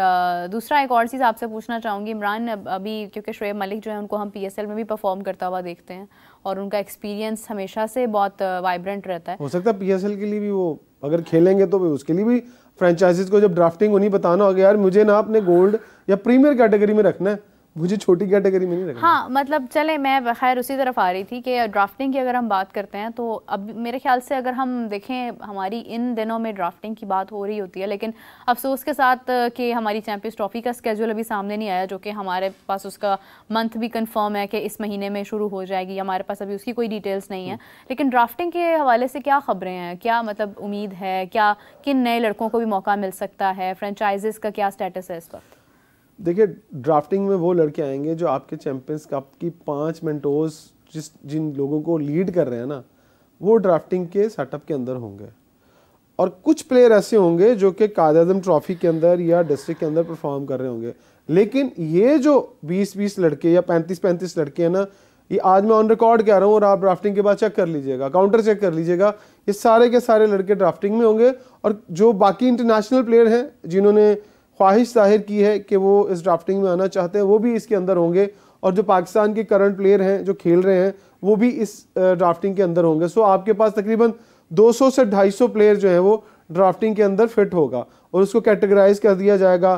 दूसरा एक और चीज़ आपसे पूछना चाहूँगी इमरान अभी क्योंकि शुएब मलिक जो है उनको हम पी में भी परफॉर्म करता हुआ देखते हैं और उनका एक्सपीरियंस हमेशा से बहुत वाइब्रेंट रहता है हो सकता है पी के लिए भी वो अगर खेलेंगे तो भी उसके लिए भी फ्रेंचाइजीज को जब ड्राफ्टिंग उन्हीं बताना होगा यार मुझे ना अपने गोल्ड या प्रीमियर कैटेगरी में रखना है मुझे छोटी कैटेगरी में नहीं लगा हाँ मतलब चले मैं खैर उसी तरफ आ रही थी कि ड्राफ्टिंग की अगर हम बात करते हैं तो अब मेरे ख्याल से अगर हम देखें हमारी इन दिनों में ड्राफ्टिंग की बात हो रही होती है लेकिन अफसोस के साथ कि हमारी चैंपियंस ट्रॉफी का स्केजूल अभी सामने नहीं आया जो कि हमारे पास उसका मंथ भी कन्फर्म है कि इस महीने में शुरू हो जाएगी हमारे पास अभी उसकी कोई डिटेल्स नहीं है हम्म। लेकिन ड्राफ्टिंग के हवाले से क्या खबरें हैं क्या मतलब उम्मीद है क्या किन नए लड़कों को भी मौका मिल सकता है फ्रेंचाइजेस का क्या स्टेटस है इस वक्त देखिए ड्राफ्टिंग में वो लड़के आएंगे जो आपके चैंपियंस कप की पांच मिनटोज जिस जिन लोगों को लीड कर रहे हैं ना वो ड्राफ्टिंग के सेटअप के अंदर होंगे और कुछ प्लेयर ऐसे होंगे जो कि काद आजम ट्रॉफी के अंदर या डिस्ट्रिक्ट के अंदर परफॉर्म कर रहे होंगे लेकिन ये जो 20-20 लड़के या 35-35 लड़के हैं ना ये आज मैं ऑन रिकॉर्ड कह रहा हूँ और आप ड्राफ्टिंग के बाद चेक कर लीजिएगा काउंटर चेक कर लीजिएगा ये सारे के सारे लड़के ड्राफ्टिंग में होंगे और जो बाकी इंटरनेशनल प्लेयर हैं जिन्होंने ख्वाहिश जाहिर की है कि वो इस ड्राफ्टिंग में आना चाहते हैं वो भी इसके अंदर होंगे और जो पाकिस्तान के करंट प्लेयर हैं जो खेल रहे हैं वो भी इस ड्राफ्टिंग के अंदर होंगे सो आपके पास तकरीबन 200 से 250 प्लेयर जो हैं वो ड्राफ्टिंग के अंदर फिट होगा और उसको कैटेगराइज कर दिया जाएगा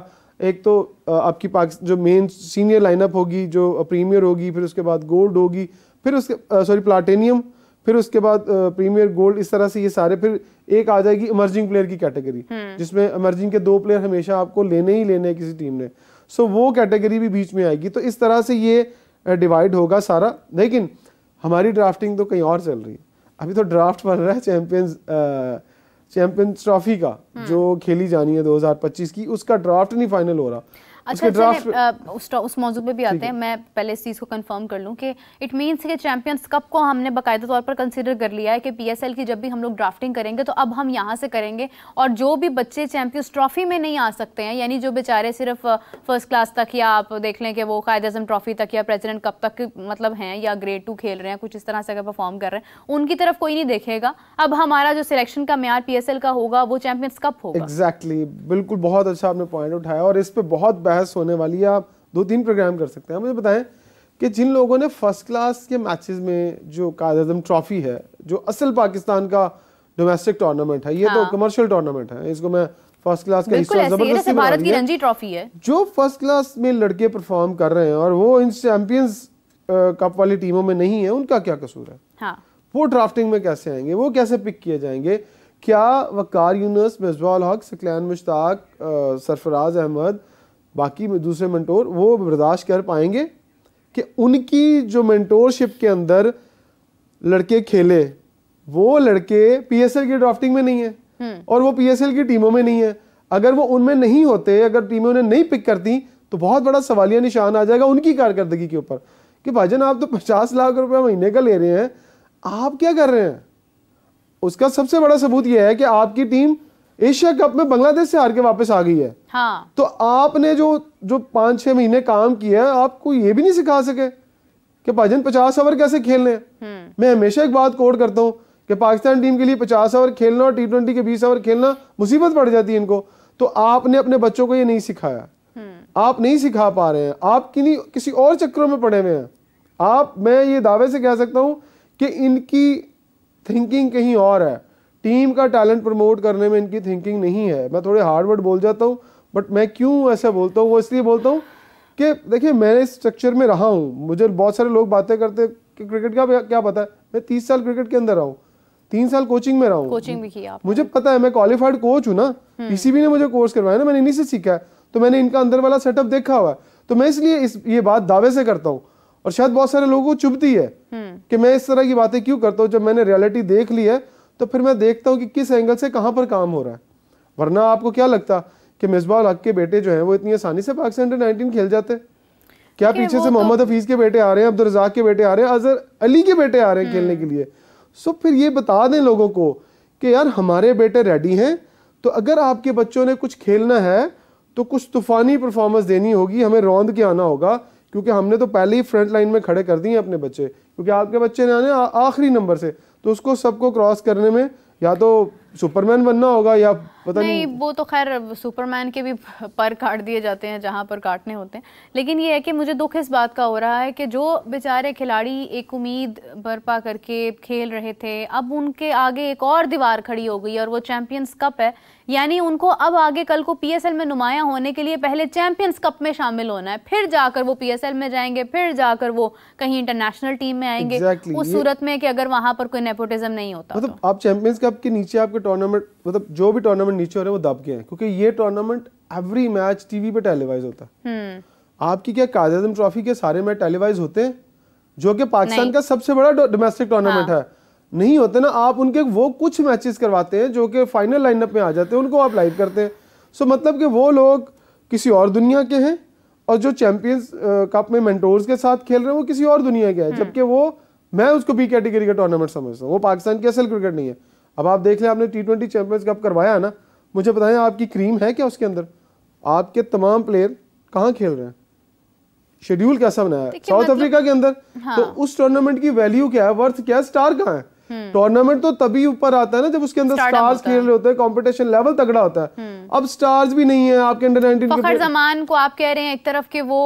एक तो आपकी पाक जो मेन सीनियर लाइनअप होगी जो प्रीमियर होगी फिर उसके बाद गोल्ड होगी फिर उसके सॉरी प्लाटेनियम फिर उसके बाद प्रीमियर गोल्ड इस तरह से ये सारे फिर एक आ जाएगी इमर्जिंग प्लेयर की कैटेगरी हम्म। जिसमें इमर्जिंग के दो प्लेयर हमेशा आपको लेने ही लेने हैं किसी टीम ने सो वो कैटेगरी भी बीच में आएगी तो इस तरह से ये डिवाइड होगा सारा लेकिन हमारी ड्राफ्टिंग तो कहीं और चल रही है अभी तो ड्राफ्ट बन रहा है चैंपियंस चैंपियंस ट्रॉफी का हम्म। जो खेली जानी है 2025 की उसका ड्राफ्ट नहीं फाइनल हो रहा अच्छा ड्राफ्ट उस मौजू पे भी आते हैं मैं पहले इस चीज़ को कंफर्म कर लूँ कि इट मीन्स कि चैंपियंस कप को हमने बाकायदा तौर पर कंसिडर कर लिया है कि पीएसएल की जब भी हम लोग ड्राफ्टिंग करेंगे तो अब हम यहाँ से करेंगे और जो भी बच्चे चैंपियंस ट्रॉफी में नहीं आ सकते हैं यानी जो बेचारे सिर्फ फर्स्ट क्लास तक या आप देख लें कि वो कायद अजम ट्रॉफी तक या प्रेजिडेंट कप तक मतलब हैं या ग्रेड टू खेल रहे हैं कुछ इस तरह से अगर परफॉर्म कर रहे हैं उनकी तरफ कोई नहीं देखेगा अब हमारा जो सिलेक्शन का मैार पी का होगा वो चैंपियंस कप होगा एग्जैक्टली बिल्कुल बहुत अच्छा आपने पॉइंट उठाया और इस पर बहुत बहस होने वाली या दो तीन प्रोग्राम कर सकते हैं मुझे बताएं कि जिन लोगों ने फर्स्ट क्लास के मैचेस में जो कायद अजम ट्रॉफी है जो असल पाकिस्तान का डोमेस्टिक टूर्नामेंट है ये तो हाँ। तो कमर्शियल टूर्नामेंट है इसको मैं फर्स्ट क्लास का हिस्सा जबरदस्ती भारत की रणजी ट्रॉफी है जो फर्स्ट क्लास में लड़के परफॉर्म कर रहे हैं और वो इन चैंपियंस कप वाली टीमों में नहीं है उनका क्या कसूर है हाँ। वो ड्राफ्टिंग में कैसे आएंगे वो कैसे पिक किए जाएंगे क्या वकार यूनस मिसबाल हक सकलैन मुश्ताक सरफराज अहमद बाकी दूसरे मेंटोर वो बर्दाश्त कर पाएंगे कि उनकी जो मेंटोरशिप के अंदर लड़के खेले वो लड़के पीएसएल की ड्राफ्टिंग में नहीं है हम्म। और वो पीएसएल की टीमों में नहीं है अगर वो उनमें नहीं होते अगर टीमें उन्हें नहीं पिक करती तो बहुत बड़ा सवालिया निशान आ जाएगा उनकी कारकर्दगी के ऊपर कि भाईजान आप तो पचास लाख रुपया महीने का ले रहे हैं आप क्या कर रहे हैं उसका सबसे बड़ा सबूत यह है कि आपकी टीम एशिया कप में बांग्लादेश से हार के वापस आ गई है हाँ। तो आपने जो जो पांच छह महीने काम किया हैं आपको ये भी नहीं सिखा सके कि भाजन पचास ओवर कैसे खेलने हम्म। मैं हमेशा एक बात कोड करता हूँ कि पाकिस्तान टीम के लिए पचास ओवर खेलना और टी ट्वेंटी के बीस ओवर खेलना मुसीबत पड़ जाती है इनको तो आपने अपने बच्चों को ये नहीं सिखाया हम्म। आप नहीं सिखा पा रहे हैं आप किन्हीं किसी और चक्रों में पड़े हुए हैं आप मैं ये दावे से कह सकता हूँ कि इनकी थिंकिंग कहीं और है टीम का टैलेंट प्रमोट करने में इनकी थिंकिंग नहीं है मैं थोड़े हार्डवर्ड बोल जाता हूँ बट मैं क्यों ऐसा बोलता हूँ वो इसलिए बोलता हूँ कि देखिए मैं इस स्ट्रक्चर में रहा हूँ मुझे बहुत सारे लोग बातें करते कि क्रिकेट का क्या पता है मैं तीस साल क्रिकेट के अंदर रहा हूँ तीन साल कोचिंग में रहा हूँ कोचिंग भी किया मुझे पता है मैं क्वालिफाइड कोच हूँ ना पीसीबी हम्म। ने मुझे कोर्स करवाया ना मैंने इन्हीं से सीखा है तो मैंने इनका अंदर वाला सेटअप देखा हुआ है तो मैं इसलिए इस ये बात दावे से करता हूँ और शायद बहुत सारे लोगों को चुभती है हम्म। कि मैं इस तरह की बातें क्यों करता हूँ जब मैंने रियलिटी देख ली है तो फिर मैं देखता हूँ कि किस एंगल से कहाँ पर काम हो रहा है वरना आपको क्या लगता कि मिसबाल हक के बेटे जो हैं वो इतनी आसानी से पाकिस्तान अंडर नाइनटीन खेल जाते क्या पीछे से तो- मोहम्मद तो... हफीज़ के बेटे आ रहे हैं अब्दुल रजाक के बेटे आ रहे हैं अजहर अली के बेटे आ रहे हैं खेलने के हम्म। लिए सो फिर ये बता दें लोगों को कि यार हमारे बेटे रेडी हैं तो अगर आपके बच्चों ने कुछ खेलना है तो कुछ तूफानी परफॉर्मेंस देनी होगी हमें रौंद के आना होगा क्योंकि हमने तो पहले ही फ्रंट लाइन में खड़े कर दिए अपने बच्चे क्योंकि आपके बच्चे ने आने आखिरी नंबर से तो उसको सबको क्रॉस करने में या तो सुपरमैन बनना होगा या पता नहीं, नहीं वो तो खैर सुपरमैन के भी पर काट दिए जाते हैं जहाँ पर काटने होते हैं लेकिन ये है कि मुझे दुख इस बात का हो रहा है कि जो बेचारे खिलाड़ी एक उम्मीद बरपा करके खेल रहे थे अब उनके आगे एक और दीवार खड़ी हो गई और वो चैम्पियंस कप है यानी उनको अब आगे कल को पीएसएल में नुमाया होने के लिए पहले चैंपियंस कप में शामिल होना है फिर जाकर वो पीएसएल में जाएंगे फिर जाकर वो कहीं इंटरनेशनल टीम में आएंगे exactly, उस सूरत में कि अगर वहां पर कोई नेपोटिज्म नहीं होता मतलब तो। आप चैंपियंस कप के नीचे आपके टूर्नामेंट मतलब जो भी टूर्नामेंट नीचे हो रहे हैं वो दब गए हैं क्योंकि ये टूर्नामेंट एवरी मैच टीवी पर टेलीवाइज होता है हम्म। आपकी क्या काजम ट्रॉफी के सारे मैच टेलीवाइज होते हैं जो कि पाकिस्तान का सबसे बड़ा डोमेस्टिक टूर्नामेंट हाँ। है नहीं होते ना आप उनके वो कुछ मैचेस करवाते हैं जो कि फाइनल लाइनअप में आ जाते हैं उनको आप लाइव करते हैं सो मतलब कि वो लोग किसी और दुनिया के हैं और जो चैंपियंस कप में मेंटोर्स के साथ खेल रहे हैं वो किसी और दुनिया के हैं हम्म। जबकि वो मैं उसको बी कैटेगरी का टूर्नामेंट समझता हूँ वो पाकिस्तान की असल क्रिकेट नहीं है अब आप देख लें आपने टी ट्वेंटी चैंपियंस कप करवाया ना मुझे बताएं आपकी क्रीम है क्या उसके अंदर आपके तमाम प्लेयर कहाँ खेल रहे हैं शेड्यूल कैसा बनाया है साउथ अफ्रीका के अंदर हाँ। तो उस टूर्नामेंट की वैल्यू क्या है वर्थ क्या है स्टार कहाँ है टूर्नामेंट हम्म। तो तभी ऊपर आता है ना जब उसके अंदर स्टार्स खेल रहे होते हैं कंपटीशन लेवल तगड़ा होता है हम्म। अब स्टार्स भी नहीं है आपके अंडर नाइनटीन फखर जमान को आप कह रहे हैं एक तरफ के वो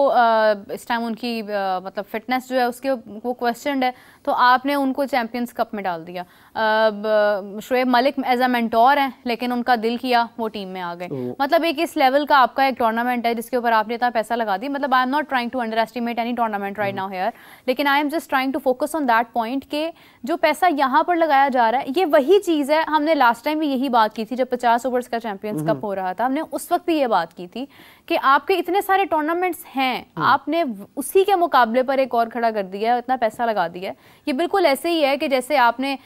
इस टाइम उनकी मतलब फिटनेस जो है उसके वो क्वेश्चन है तो आपने उनको चैम्पियंस कप में डाल दिया Shoaib Malik as a mentor है लेकिन उनका दिल किया वो टीम में आ गए तो- मतलब एक इस लेवल का आपका एक टूर्नामेंट है जिसके ऊपर आपने इतना पैसा लगा दिया मतलब I am not trying to underestimate any tournament right now here लेकिन I am just trying to focus on that point के जो पैसा यहाँ पर लगाया जा रहा है ये वही चीज़ है हमने लास्ट टाइम भी यही बात की थी जब पचास ओवर्स का चैम्पियंस हम्म। कप हो रहा था हमने उस वक्त भी ये बात की थी कि आपके इतने सारे टूर्नामेंट्स हैं हम्म। आपने उसी के मुकाबले पर एक और खड़ा कर दिया है इतना पैसा लगा दिया है ये बिल्कुल ऐसे ही है कि जैसे आपने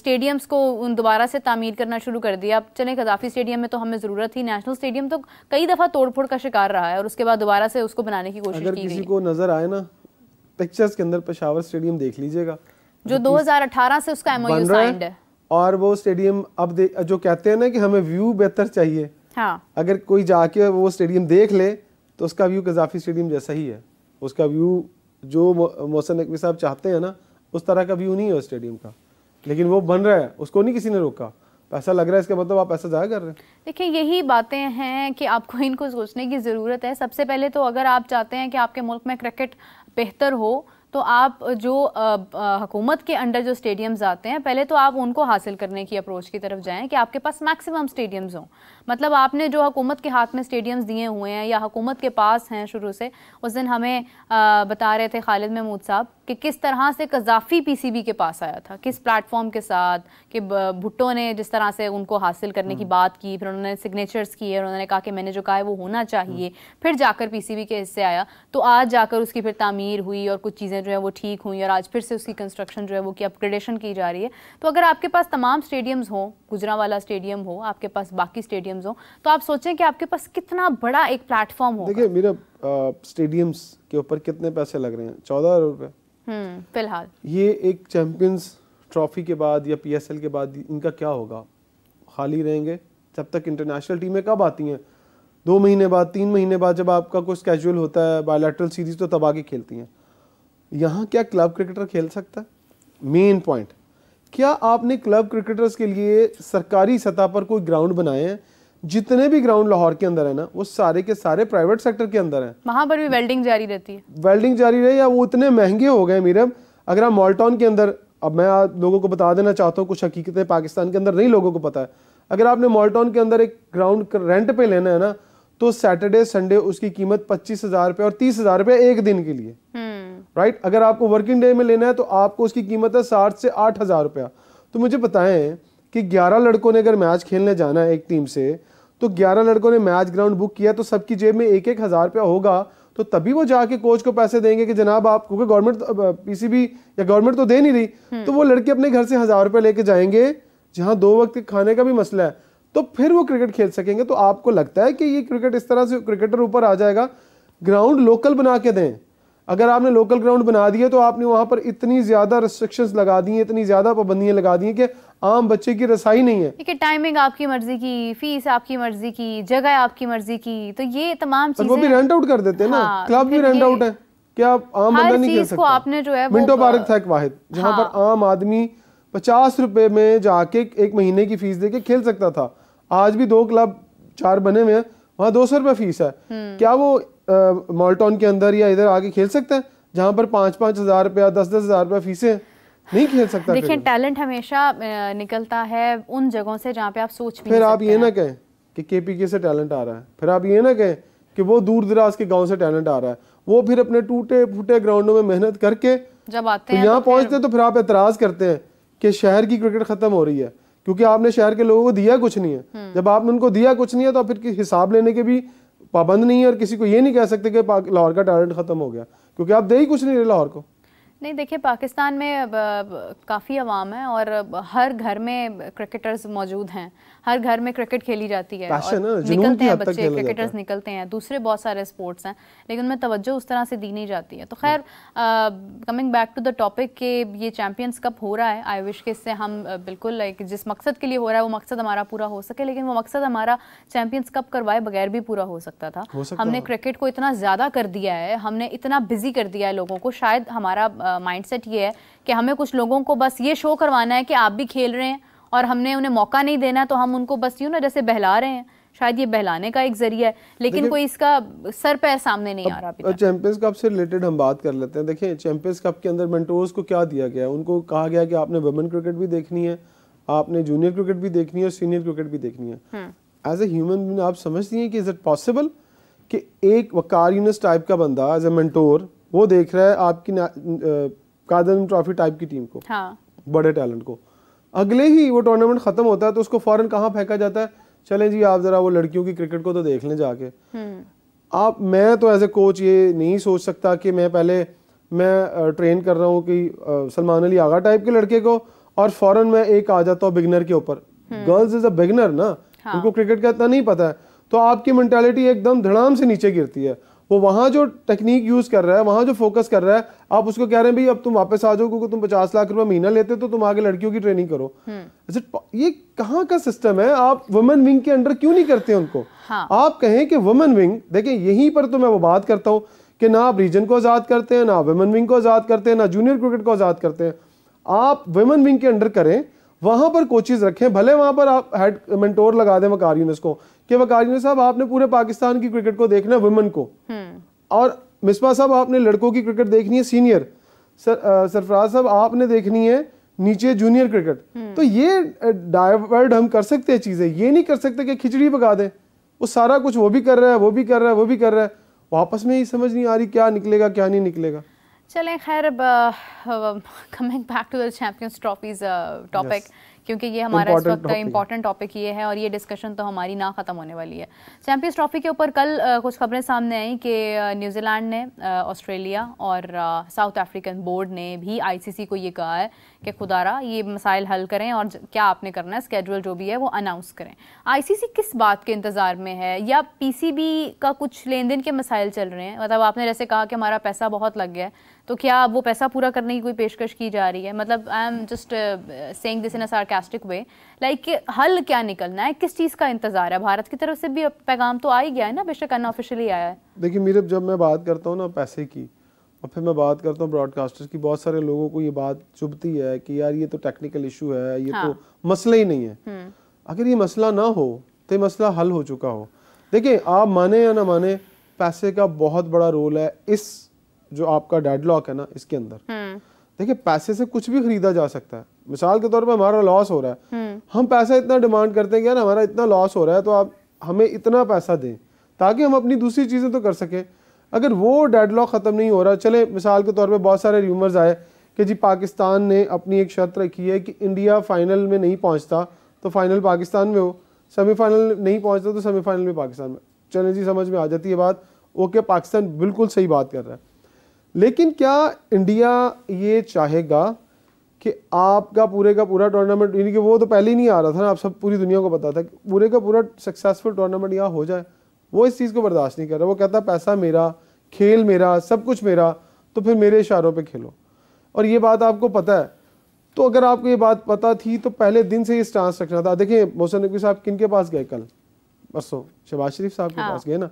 स्टेडियम्स को दोबारा से तामीर करना शुरू कर दिया अब चले गजाफी स्टेडियम में तो हमें ज़रूरत थी नेशनल स्टेडियम तो कई दफ़ा तोड़फोड़ का शिकार रहा है और उसके बाद दोबारा से उसको बनाने की कोशिश की किसी को नज़र आए ना पिक्चर्स के अंदर पेशावर स्टेडियम देख लीजिएगा जो 2018 से उसका एमओयू साइंड है और वो स्टेडियम अब जो कहते हैं ना कि हमें व्यू बेहतर चाहिए हाँ अगर कोई जाके वो स्टेडियम देख ले तो उसका व्यू कजाफी स्टेडियम जैसा ही है उसका व्यू जो मोहसन नकवी साहब चाहते हैं ना उस तरह का व्यू नहीं है स्टेडियम का लेकिन वो बन रहा है उसको नहीं किसी ने रोका पैसा तो लग रहा है इसका मतलब आप पैसा ज़ाया कर रहे हैं देखिए यही बातें हैं कि आपको इनको सोचने की ज़रूरत है सबसे पहले तो अगर आप चाहते हैं कि आपके मुल्क में क्रिकेट बेहतर हो तो आप जो हुकूमत के अंडर जो स्टेडियम्स आते हैं पहले तो आप उनको हासिल करने की अप्रोच की तरफ जाएं कि आपके पास मैक्सिमम स्टेडियम्स हों मतलब आपने जो हुकूमत के हाथ में स्टेडियम्स दिए हुए हैं या हुकूमत के पास हैं शुरू से उस दिन हमें आ, बता रहे थे खालिद महमूद साहब कि किस तरह से कजाफी पीसीबी के पास आया था किस प्लेटफॉर्म के साथ कि भुट्टो ने जिस तरह से उनको हासिल करने की हम्म। बात की फिर उन्होंने सिग्नेचर्स किए और उन्होंने कहा कि मैंने जो कहा है वो होना चाहिए हम्म। फिर जाकर पीसीबी के हिस्से आया तो आज जाकर उसकी फिर तामीर हुई और कुछ चीज़ें जो है वो ठीक हुई और आज फिर से उसकी कंस्ट्रक्शन जो है वो की अपग्रेडेशन की जा रही है तो अगर आपके पास तमाम स्टेडियम्स हों गुजरा वाला स्टेडियम हो आपके पास बाकी स्टेडियम्स हों तो आप सोचें कि आपके पास कितना बड़ा एक प्लेटफॉर्म हो देखिए मेरा स्टेडियम्स के ऊपर कितने पैसे लग रहे हैं चौदह अरब रुपए हम्म, फिलहाल ये एक चैंपियंस ट्रॉफी के बाद या पीएसएल के बाद इनका क्या होगा खाली रहेंगे जब तक इंटरनेशनल टीमें कब आती हैं दो महीने बाद तीन महीने बाद जब आपका कोई स्केजुअल होता है बायोलेट्रल सीरीज तो तब आगे खेलती हैं यहाँ क्या क्लब क्रिकेटर खेल सकता है मेन पॉइंट क्या आपने क्लब क्रिकेटर्स के लिए सरकारी सतह पर कोई ग्राउंड बनाए हैं जितने भी ग्राउंड लाहौर के अंदर है ना वो सारे के सारे प्राइवेट सेक्टर के अंदर है वहां पर भी वेल्डिंग जारी रहती है वेल्डिंग जारी रहे या वो इतने महंगे हो गए मीरम अगर आप मॉलटाउन के अंदर अब मैं लोगों को बता देना चाहता हूँ कुछ हकीकतें पाकिस्तान के अंदर नहीं लोगों को पता है अगर आपने मॉलटाउन के अंदर एक ग्राउंड रेंट पे लेना है ना तो सैटरडे संडे उसकी कीमत पच्चीस हजार रुपए और तीस हजार रुपए एक दिन के लिए राइट हम्म। अगर आपको वर्किंग डे में लेना है तो आपको उसकी कीमत है साठ से आठ हजार रुपया तो मुझे बताएं कि ग्यारह लड़कों ने अगर मैच खेलने जाना है एक टीम से तो 11 लड़कों ने मैच ग्राउंड बुक किया तो सबकी जेब में एक एक हज़ार रुपया होगा तो तभी वो जाके कोच को पैसे देंगे कि जनाब आप क्योंकि गवर्नमेंट तो, पीसीबी या गवर्नमेंट तो दे नहीं रही हम्म। तो वो लड़के अपने घर से हज़ार रुपये लेके जाएंगे जहाँ दो वक्त खाने का भी मसला है तो फिर वो क्रिकेट खेल सकेंगे तो आपको लगता है कि ये क्रिकेट इस तरह से क्रिकेटर ऊपर आ जाएगा ग्राउंड लोकल बना के दें अगर आपने लोकल ग्राउंड बना दिया तो आपने वहाँ पर इतनी ज़्यादा रिस्ट्रिक्शंस लगा दी हैं इतनी ज़्यादा पाबंदियाँ लगा दी हैं कि आम बच्चे की रसाई नहीं है देखिए टाइमिंग आपकी मर्जी की फीस आपकी मर्जी की जगह आपकी मर्जी की तो ये तमाम चीज़ें वो भी रेंट आउट कर देते हैं हाँ, ना क्लब भी रेंट आउट है क्या आप आम बंदा नहीं कर सकते आपने जो है मिंटो पार्क था एक वाहिद जहाँ पर हाँ। आम आदमी पचास रुपए में जाके एक महीने की फीस दे खेल सकता था आज भी दो क्लब चार बने हुए हैं वहाँ दो सौ रुपये फीस है हम्म। क्या वो मॉल्टॉन के अंदर या इधर आगे खेल सकता है जहाँ पर पाँच पाँच हज़ार रुपया दस दस हज़ार रुपया फीसें हैं नहीं खेल सकता देखिए टैलेंट हमेशा निकलता है उन जगहों से जहाँ पे आप सोच फिर आप ये ना कहें कि के पी के से टैलेंट आ रहा है फिर आप ये ना कहें कि वो दूर दराज के गांव से टैलेंट आ रहा है वो फिर अपने टूटे फूटे ग्राउंडों में मेहनत करके जब आते हैं तो यहाँ पहुँचते तो फिर आप एतराज़ करते हैं कि शहर की क्रिकेट ख़त्म हो रही है क्योंकि आपने शहर के लोगों को दिया कुछ नहीं है हम्म। जब आपने उनको दिया कुछ नहीं है तो फिर हिसाब लेने के भी पाबंद नहीं है और किसी को ये नहीं कह सकते कि लाहौर का टैलेंट ख़त्म हो गया क्योंकि आप दे ही कुछ नहीं रहे लाहौर को नहीं देखिए पाकिस्तान में काफ़ी आवाम है और हर घर में क्रिकेटर्स मौजूद हैं हर घर में क्रिकेट खेली जाती है निकलते हैं बच्चे क्रिकेटर्स निकलते हैं दूसरे बहुत सारे स्पोर्ट्स हैं लेकिन उनमें तवज्जो उस तरह से दी नहीं जाती है तो खैर coming back to the topic के ये चैम्पियंस कप हो रहा है आई विश के इससे हम बिल्कुल लाइक जिस मकसद के लिए हो रहा है वो मकसद हमारा पूरा हो सके लेकिन वो मकसद हमारा चैम्पियंस कप करवाए बगैर भी पूरा हो सकता था हमने क्रिकेट को इतना ज़्यादा कर दिया है हमने इतना बिजी कर दिया है लोगों को शायद हमारा माइंड सेट ये है कि हमें कुछ लोगों को बस ये शो करवाना है कि आप भी खेल रहे हैं और हमने उन्हें मौका नहीं देना तो हम उनको बस यूँ ना जैसे बहला रहे हैं शायद ये बहलाने का एक जरिया है लेकिन कोई इसका सर पैर सामने नहीं आ रहा चैंपियंस कप से रिलेटेड हम बात कर लेते हैं देखिए चैंपियंस कप के अंदर मेंटोर्स को क्या दिया गया उनको कहा गया कि आपने वुमेन क्रिकेट भी देखनी है आपने जूनियर क्रिकेट भी देखनी है और सीनियर क्रिकेट भी देखनी है एज ए ह्यूमन बीन आप समझती हैं कि इज इट पॉसिबल कि एक वकार यूनिस टाइप का बंदा एज ए मेंटोर वो देख रहा है आपकी कादम ट्रॉफी टाइप की टीम को हाँ। बड़े टैलेंट को अगले ही वो टूर्नामेंट खत्म होता है तो उसको फॉरन कहाँ फेंका जाता है चलें जी आप ज़रा वो लड़कियों की क्रिकेट को तो देख लें जाके हम्म। आप मैं तो एज ए कोच ये नहीं सोच सकता कि मैं पहले मैं ट्रेन कर रहा हूँ कि सलमान अली आगा टाइप के लड़के को और फॉरन मैं एक आ जाता हूँ बिगनर के ऊपर गर्ल्स इज़ अ बिगनर ना हाँ। उनको क्रिकेट का इतना नहीं पता है तो आपकी मैंटेलिटी एकदम धड़ाम से नीचे गिरती है वो वहाँ जो टेक्निक यूज़ कर रहा है वहाँ जो फोकस कर रहा है आप उसको कह रहे हैं भाई अब तुम वापस आ जाओ क्योंकि तुम पचास लाख रुपए महीना लेते तो तुम आगे लड़कियों की ट्रेनिंग करो हम्म। ये कहाँ का सिस्टम है आप वुमेन विंग के अंडर क्यों नहीं करते उनको हाँ। आप कहें कि वुमेन विंग देखें यहीं पर तो मैं वो बात करता हूँ कि ना आप रीजन को आज़ाद करते हैं ना वुमेन विंग को आज़ाद करते हैं ना जूनियर क्रिकेट को आज़ाद करते हैं आप वुमेन विंग के अंडर करें वहां पर कोचिज रखें भले वहां पर आप हेड मेंटोर लगा दें मकार यूनिस को कि वकारियों साहब आपने पूरे पाकिस्तान की क्रिकेट को देखना है वुमेन को हम्म। और मिसबा साहब आपने लड़कों की क्रिकेट देखनी है सीनियर सर, सरफराज साहब आपने देखनी है नीचे जूनियर क्रिकेट हम्म। तो ये डाइवर्ट हम कर सकते हैं चीज़ें ये नहीं कर सकते कि खिचड़ी पका दें वो सारा कुछ वो भी कर रहा है वो भी कर रहा है वो भी कर रहा है वापस में ही समझ नहीं आ रही क्या निकलेगा क्या नहीं निकलेगा चलें खैर coming back to the champions trophies topic क्योंकि ये हमारा इस वक्त इंपॉर्टेंट टॉपिक ये है और ये डिस्कशन तो हमारी ना ख़त्म होने वाली है चैंपियंस ट्रॉफी के ऊपर कल कुछ खबरें सामने आई कि न्यूजीलैंड ने ऑस्ट्रेलिया और साउथ अफ्रीकन बोर्ड ने भी आईसीसी को ये कहा है कि खुदारा ये मसाइल हल करें और क्या आपने करना है स्केड्यूल जो भी है वो अनाउंस करें आईसीसी किस बात के इंतज़ार में है या पीसीबी का कुछ लेन देन के मसाइल चल रहे हैं मतलब आपने जैसे कहा कि हमारा पैसा बहुत लग गया है तो क्या अब वो पैसा पूरा करने की कोई पेशकश की जा रही है मतलब I am just saying this in a sarcastic way like हल क्या निकलना है किस चीज़ का इंतज़ार है भारत की तरफ से भी पैगाम तो आ ही गया है ना बेशक अनऑफिशियली आया है देखिए मीरब जब मैं बात करता हूँ ना पैसे की और फिर मैं बात करता हूँ ब्रॉडकास्टर्स की बहुत सारे लोगों को ये बात चुभती है कि यार ये तो टेक्निकल इशू है ये तो हाँ। तो मसला ही नहीं है हम्म। अगर ये मसला ना हो तो ये मसला हल हो चुका हो देखिए आप माने या ना माने पैसे का बहुत बड़ा रोल है इस जो आपका डेडलॉक है ना इसके अंदर हम्म। देखिए पैसे से कुछ भी खरीदा जा सकता है मिसाल के तौर पर हमारा लॉस हो रहा है हम्म। हम पैसा इतना डिमांड करते हैं कि हमारा इतना लॉस हो रहा है तो आप हमें इतना पैसा दें ताकि हम अपनी दूसरी चीज़ें तो कर सकें अगर वो डेडलॉक ख़त्म नहीं हो रहा चले मिसाल के तौर पर बहुत सारे र्यूमर्स आए कि जी पाकिस्तान ने अपनी एक शर्त रखी है कि इंडिया फाइनल में नहीं पहुँचता तो फाइनल पाकिस्तान में हो सेमीफाइनल नहीं पहुँचता तो सेमीफाइनल में पाकिस्तान में चले जी समझ में आ जाती है बात ओके पाकिस्तान बिल्कुल सही बात कर रहा है लेकिन क्या इंडिया ये चाहेगा कि आपका पूरे का पूरा टूर्नामेंट यानी कि वो तो पहले ही नहीं आ रहा था ना आप सब पूरी दुनिया को पता था कि पूरे का पूरा सक्सेसफुल टूर्नामेंट यहाँ हो जाए वो इस चीज़ को बर्दाश्त नहीं कर रहा वो कहता पैसा मेरा खेल मेरा सब कुछ मेरा तो फिर मेरे इशारों पर खेलो और ये बात आपको पता है तो अगर आपको ये बात पता थी तो पहले दिन से ही स्टांस रखना था देखिए मोहसन नकवी साहब किन के पास गए कल परसों शहबाज शरीफ साहब के हाँ। पास गए ना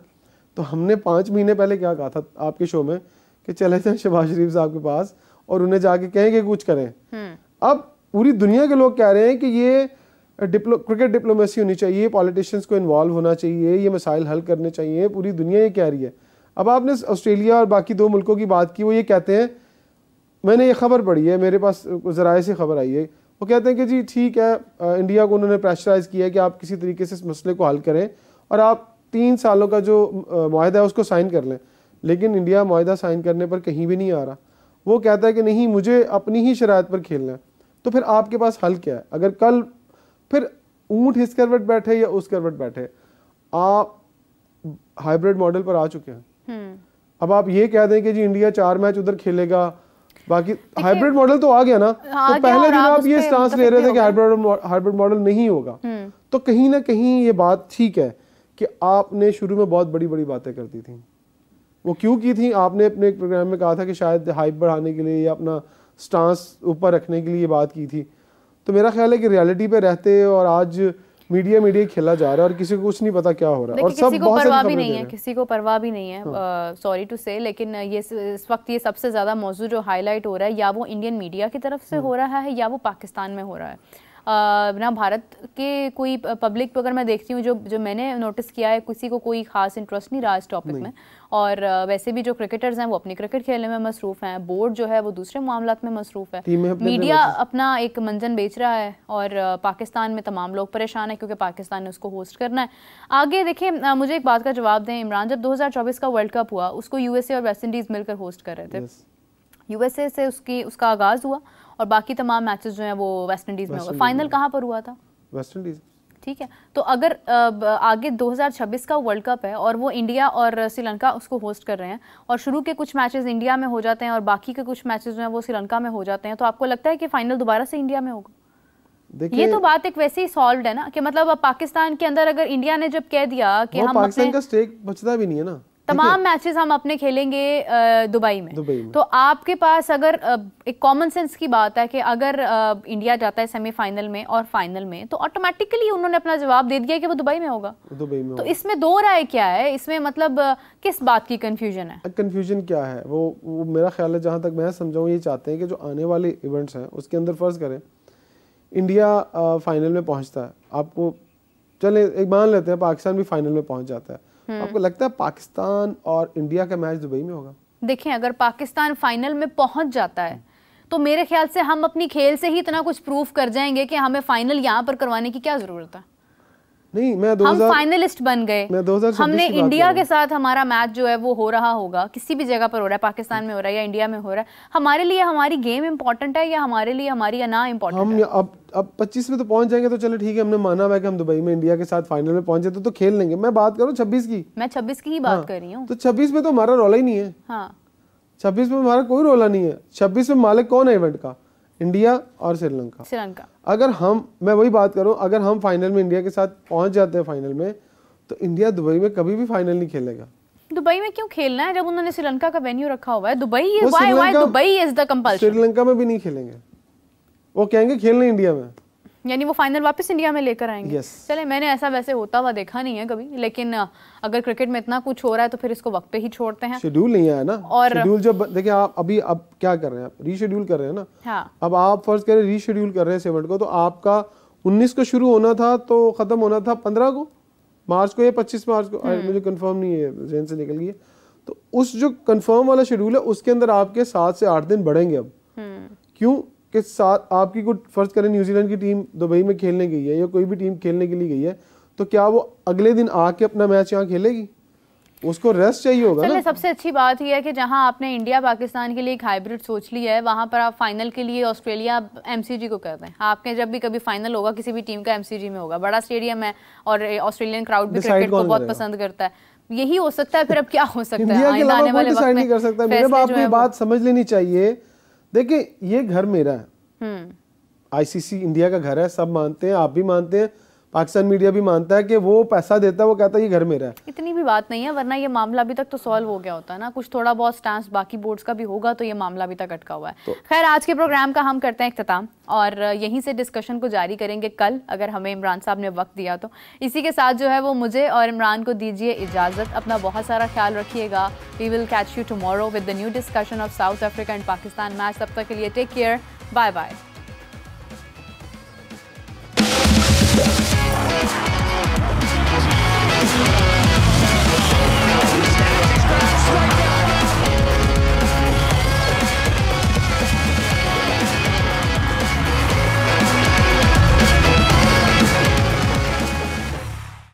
तो हमने पाँच महीने पहले क्या कहा था आपके शो में कि चले जाएं शहबाज शरीफ साहब के पास और उन्हें जाके कहें कि कुछ करें हम्म। अब पूरी दुनिया के लोग कह रहे हैं कि ये डिप्लो क्रिकेट डिप्लोमेसी होनी चाहिए पॉलिटिशियंस को इन्वॉल्व होना चाहिए ये मसाइल हल करने चाहिए पूरी दुनिया ये कह रही है अब आपने ऑस्ट्रेलिया और बाकी दो मुल्कों की बात की वो ये कहते हैं मैंने ये खबर पढ़ी है मेरे पास जराए से खबर आई है वो कहते हैं कि जी ठीक है इंडिया को उन्होंने प्रेशराइज किया है कि आप किसी तरीके से इस मसले को हल करें और आप तीन सालों का जो माहदा है उसको साइन कर लें लेकिन इंडिया माहा साइन करने पर कहीं भी नहीं आ रहा वो कहता है कि नहीं मुझे अपनी ही शरात पर खेलना है तो फिर आपके पास हल क्या है अगर कल फिर ऊँट इस करवट बैठे या उस करवट बैठे आप हाइब्रिड मॉडल पर आ चुके हैं हम्म। अब आप ये कह दें कि जी इंडिया चार मैच उधर खेलेगा बाकी हाइब्रिड मॉडल तो आ गया ना आ तो पहले दिन आप ये स्टांस ले मतलब रहे थे कि हाइब्रिड हाइब्रिड मॉडल नहीं होगा हम्म। तो कहीं ना कहीं ये बात ठीक है कि आपने शुरू में बहुत बड़ी बड़ी बातें कर दी थी वो क्यों की थी आपने अपने एक प्रोग्राम में कहा था कि शायद हाइप बढ़ाने के लिए या अपना स्टांस ऊपर रखने के लिए बात की थी तो मेरा ख्याल है कि रियलिटी पे रहते और आज मीडिया मीडिया खेला जा रहा है और किसी को कुछ नहीं पता क्या हो रहा है और सब को परवाह भी नहीं है किसी को परवाह भी नहीं है सॉरी टू से लेकिन ये इस वक्त ये सबसे ज़्यादा मौजूद जो हाईलाइट हो रहा है या वो इंडियन मीडिया की तरफ से हाँ। हो रहा है या वो पाकिस्तान में हो रहा है ना भारत के कोई पब्लिक पर अगर मैं देखती हूँ जो जो मैंने नोटिस किया है किसी को कोई खास इंटरेस्ट नहीं रहा इस टॉपिक में और वैसे भी जो क्रिकेटर्स हैं वो अपनी क्रिकेट खेलने में मसरूफ़ हैं बोर्ड जो है वो दूसरे मामला में मसरूफ़ है मीडिया अपना एक मंजन बेच रहा है और पाकिस्तान में तमाम लोग परेशान है क्योंकि पाकिस्तान ने उसको होस्ट करना है आगे देखिए मुझे एक बात का जवाब दें इमरान जब दो का वर्ल्ड कप हुआ उसको यूएसए और वेस्ट इंडीज़ मिलकर होस्ट कर रहे थे यूएसए से उसकी उसका आगाज़ हुआ और बाकी तमाम मैचेस जो हैं वो वेस्ट इंडीज़ में हुआ फाइनल कहाँ पर हुआ था वेस्ट इंडीज़ ठीक है तो अगर आगे 2026 का वर्ल्ड कप है और वो इंडिया और श्रीलंका उसको होस्ट कर रहे हैं और शुरू के कुछ मैचेस इंडिया में हो जाते हैं और बाकी के कुछ मैचेस जो हैं वो श्रीलंका में हो जाते हैं तो आपको लगता है कि फाइनल दोबारा से इंडिया में होगा ये तो बात एक वैसे ही सॉल्व है ना कि मतलब अब पाकिस्तान के अंदर अगर इंडिया ने जब कह दिया कि हम पाकिस्तान का स्टेक बचता भी नहीं है ना तमाम मैचेस हम अपने खेलेंगे दुबई में दुबई में तो आपके पास अगर एक कॉमन सेंस की बात है कि अगर इंडिया जाता है सेमीफाइनल में और फाइनल में तो ऑटोमेटिकली उन्होंने अपना जवाब दे दिया कि वो दुबई में होगा दुबई में तो इसमें दो राय क्या है इसमें मतलब किस बात की कन्फ्यूजन है कन्फ्यूजन क्या है वो, वो मेरा ख्याल है जहाँ तक मैं समझाऊँ ये चाहते हैं कि जो आने वाले इवेंट्स हैं उसके अंदर फ़र्ज़ करें इंडिया फाइनल में पहुँचता है आपको चले एक मान लेते हैं पाकिस्तान भी फाइनल में पहुँच जाता है हम्म। आपको लगता है पाकिस्तान और इंडिया का मैच दुबई में होगा देखें अगर पाकिस्तान फाइनल में पहुंच जाता है तो मेरे ख्याल से हम अपनी खेल से ही इतना कुछ प्रूफ कर जाएंगे कि हमें फाइनल यहाँ पर करवाने की क्या ज़रूरत है नहीं मैं 2000 हम फाइनलिस्ट बन गए मैं 2000 हमने इंडिया के साथ हमारा मैच जो है वो हो रहा होगा किसी भी जगह पर हो रहा है पाकिस्तान में हो रहा है या इंडिया में हो रहा है हमारे लिए हमारी गेम इंपॉर्टेंट है या हमारे लिए हमारी अना इंपॉर्टेंट हम है? अब अब पच्चीस में तो पहुंच जाएंगे तो चलो ठीक है हमने माना हुआ कि हम दुबई में इंडिया के साथ फाइनल में पहुंचे तो, तो खेल लेंगे मैं बात करूँ छब्बीस की मैं छब्बीस की ही बात हाँ। कर रही हूँ तो छब्बीस में तो हमारा रोला ही नहीं है हाँ। छब्बीस में हमारा कोई रोला नहीं है छब्बीस में मालिक कौन है इवेंट का इंडिया और श्रीलंका श्रीलंका अगर हम मैं वही बात करूं अगर हम फाइनल में इंडिया के साथ पहुंच जाते हैं फाइनल में तो इंडिया दुबई में कभी भी फाइनल नहीं खेलेगा दुबई में क्यों खेलना है जब उन्होंने श्रीलंका का वेन्यू रखा हुआ है Dubai Dubai is the Sri Lanka में भी नहीं खेलेंगे वो कहेंगे खेलना इंडिया में यानी वो फाइनल वापस इंडिया में लेकर आएंगे yes. चले मैंने ऐसा वैसे होता हुआ देखा नहीं है कभी लेकिन अगर क्रिकेट में इतना कुछ हो रहा है तो फिर इसको वक्त पे ही छोड़ते हैं शेड्यूल नहीं आया ना और शेड्यूल जब देखिए आप अभी अब क्या कर रहे हैं आप रीशेड्यूल कर रहे हैं ना हाँ। अब आप फर्ज करें रीशेड्यूल कर रहे हैं सेवन को तो आपका उन्नीस को शुरू होना था तो खत्म होना था पंद्रह को मार्च को या पच्चीस मार्च को हम्म। मुझे कन्फर्म नहीं है जहन से निकल गई तो उस जो कन्फर्म वाला शेड्यूल है उसके अंदर आपके सात से आठ दिन बढ़ेंगे अब हम्म। क्यों के साथ आपकी कुछ फर्ज करें न्यूजीलैंड की टीम दुबई में खेलने गई है या कोई भी टीम खेलने के लिए गई है तो क्या वो अगले दिन आके अपना मैच यहाँ खेलेगी उसको रेस्ट चाहिए होगा ना सबसे अच्छी बात यह है कि जहाँ आपने इंडिया पाकिस्तान के लिए एक हाइब्रिड सोच ली है वहाँ पर आप फाइनल के लिए ऑस्ट्रेलिया एमसीजी को कर दें आपके जब भी कभी फाइनल होगा किसी भी टीम का एमसीजी में होगा बड़ा स्टेडियम है और ऑस्ट्रेलियन क्राउड भी क्रिकेट को बहुत पसंद करता है यही हो सकता है फिर अब क्या हो सकता है आने वाले वक्त में बात समझ लेनी चाहिए देखिए ये घर मेरा है आईसीसी हम्म। इंडिया का घर है सब मानते हैं आप भी मानते हैं पाकिस्तान मीडिया भी मानता है कि वो पैसा देता है वो कहता है ये घर मेरा है इतनी भी बात नहीं है वरना ये मामला अभी तक तो सॉल्व हो गया होता है ना कुछ थोड़ा बहुत स्टांस बाकी बोर्ड्स का भी होगा तो ये मामला अभी तक अटका हुआ है तो, खैर आज के प्रोग्राम का हम करते हैं अख्ताम और यहीं से डिस्कशन को जारी करेंगे कल अगर हमें इमरान साहब ने वक्त दिया तो इसी के साथ जो है वो मुझे और इमरान को दीजिए इजाज़त अपना बहुत सारा ख्याल रखिएगा we will catch you tomorrow with the new discussion of South Africa and Pakistan match तब तक के लिए take care bye bye Thank you.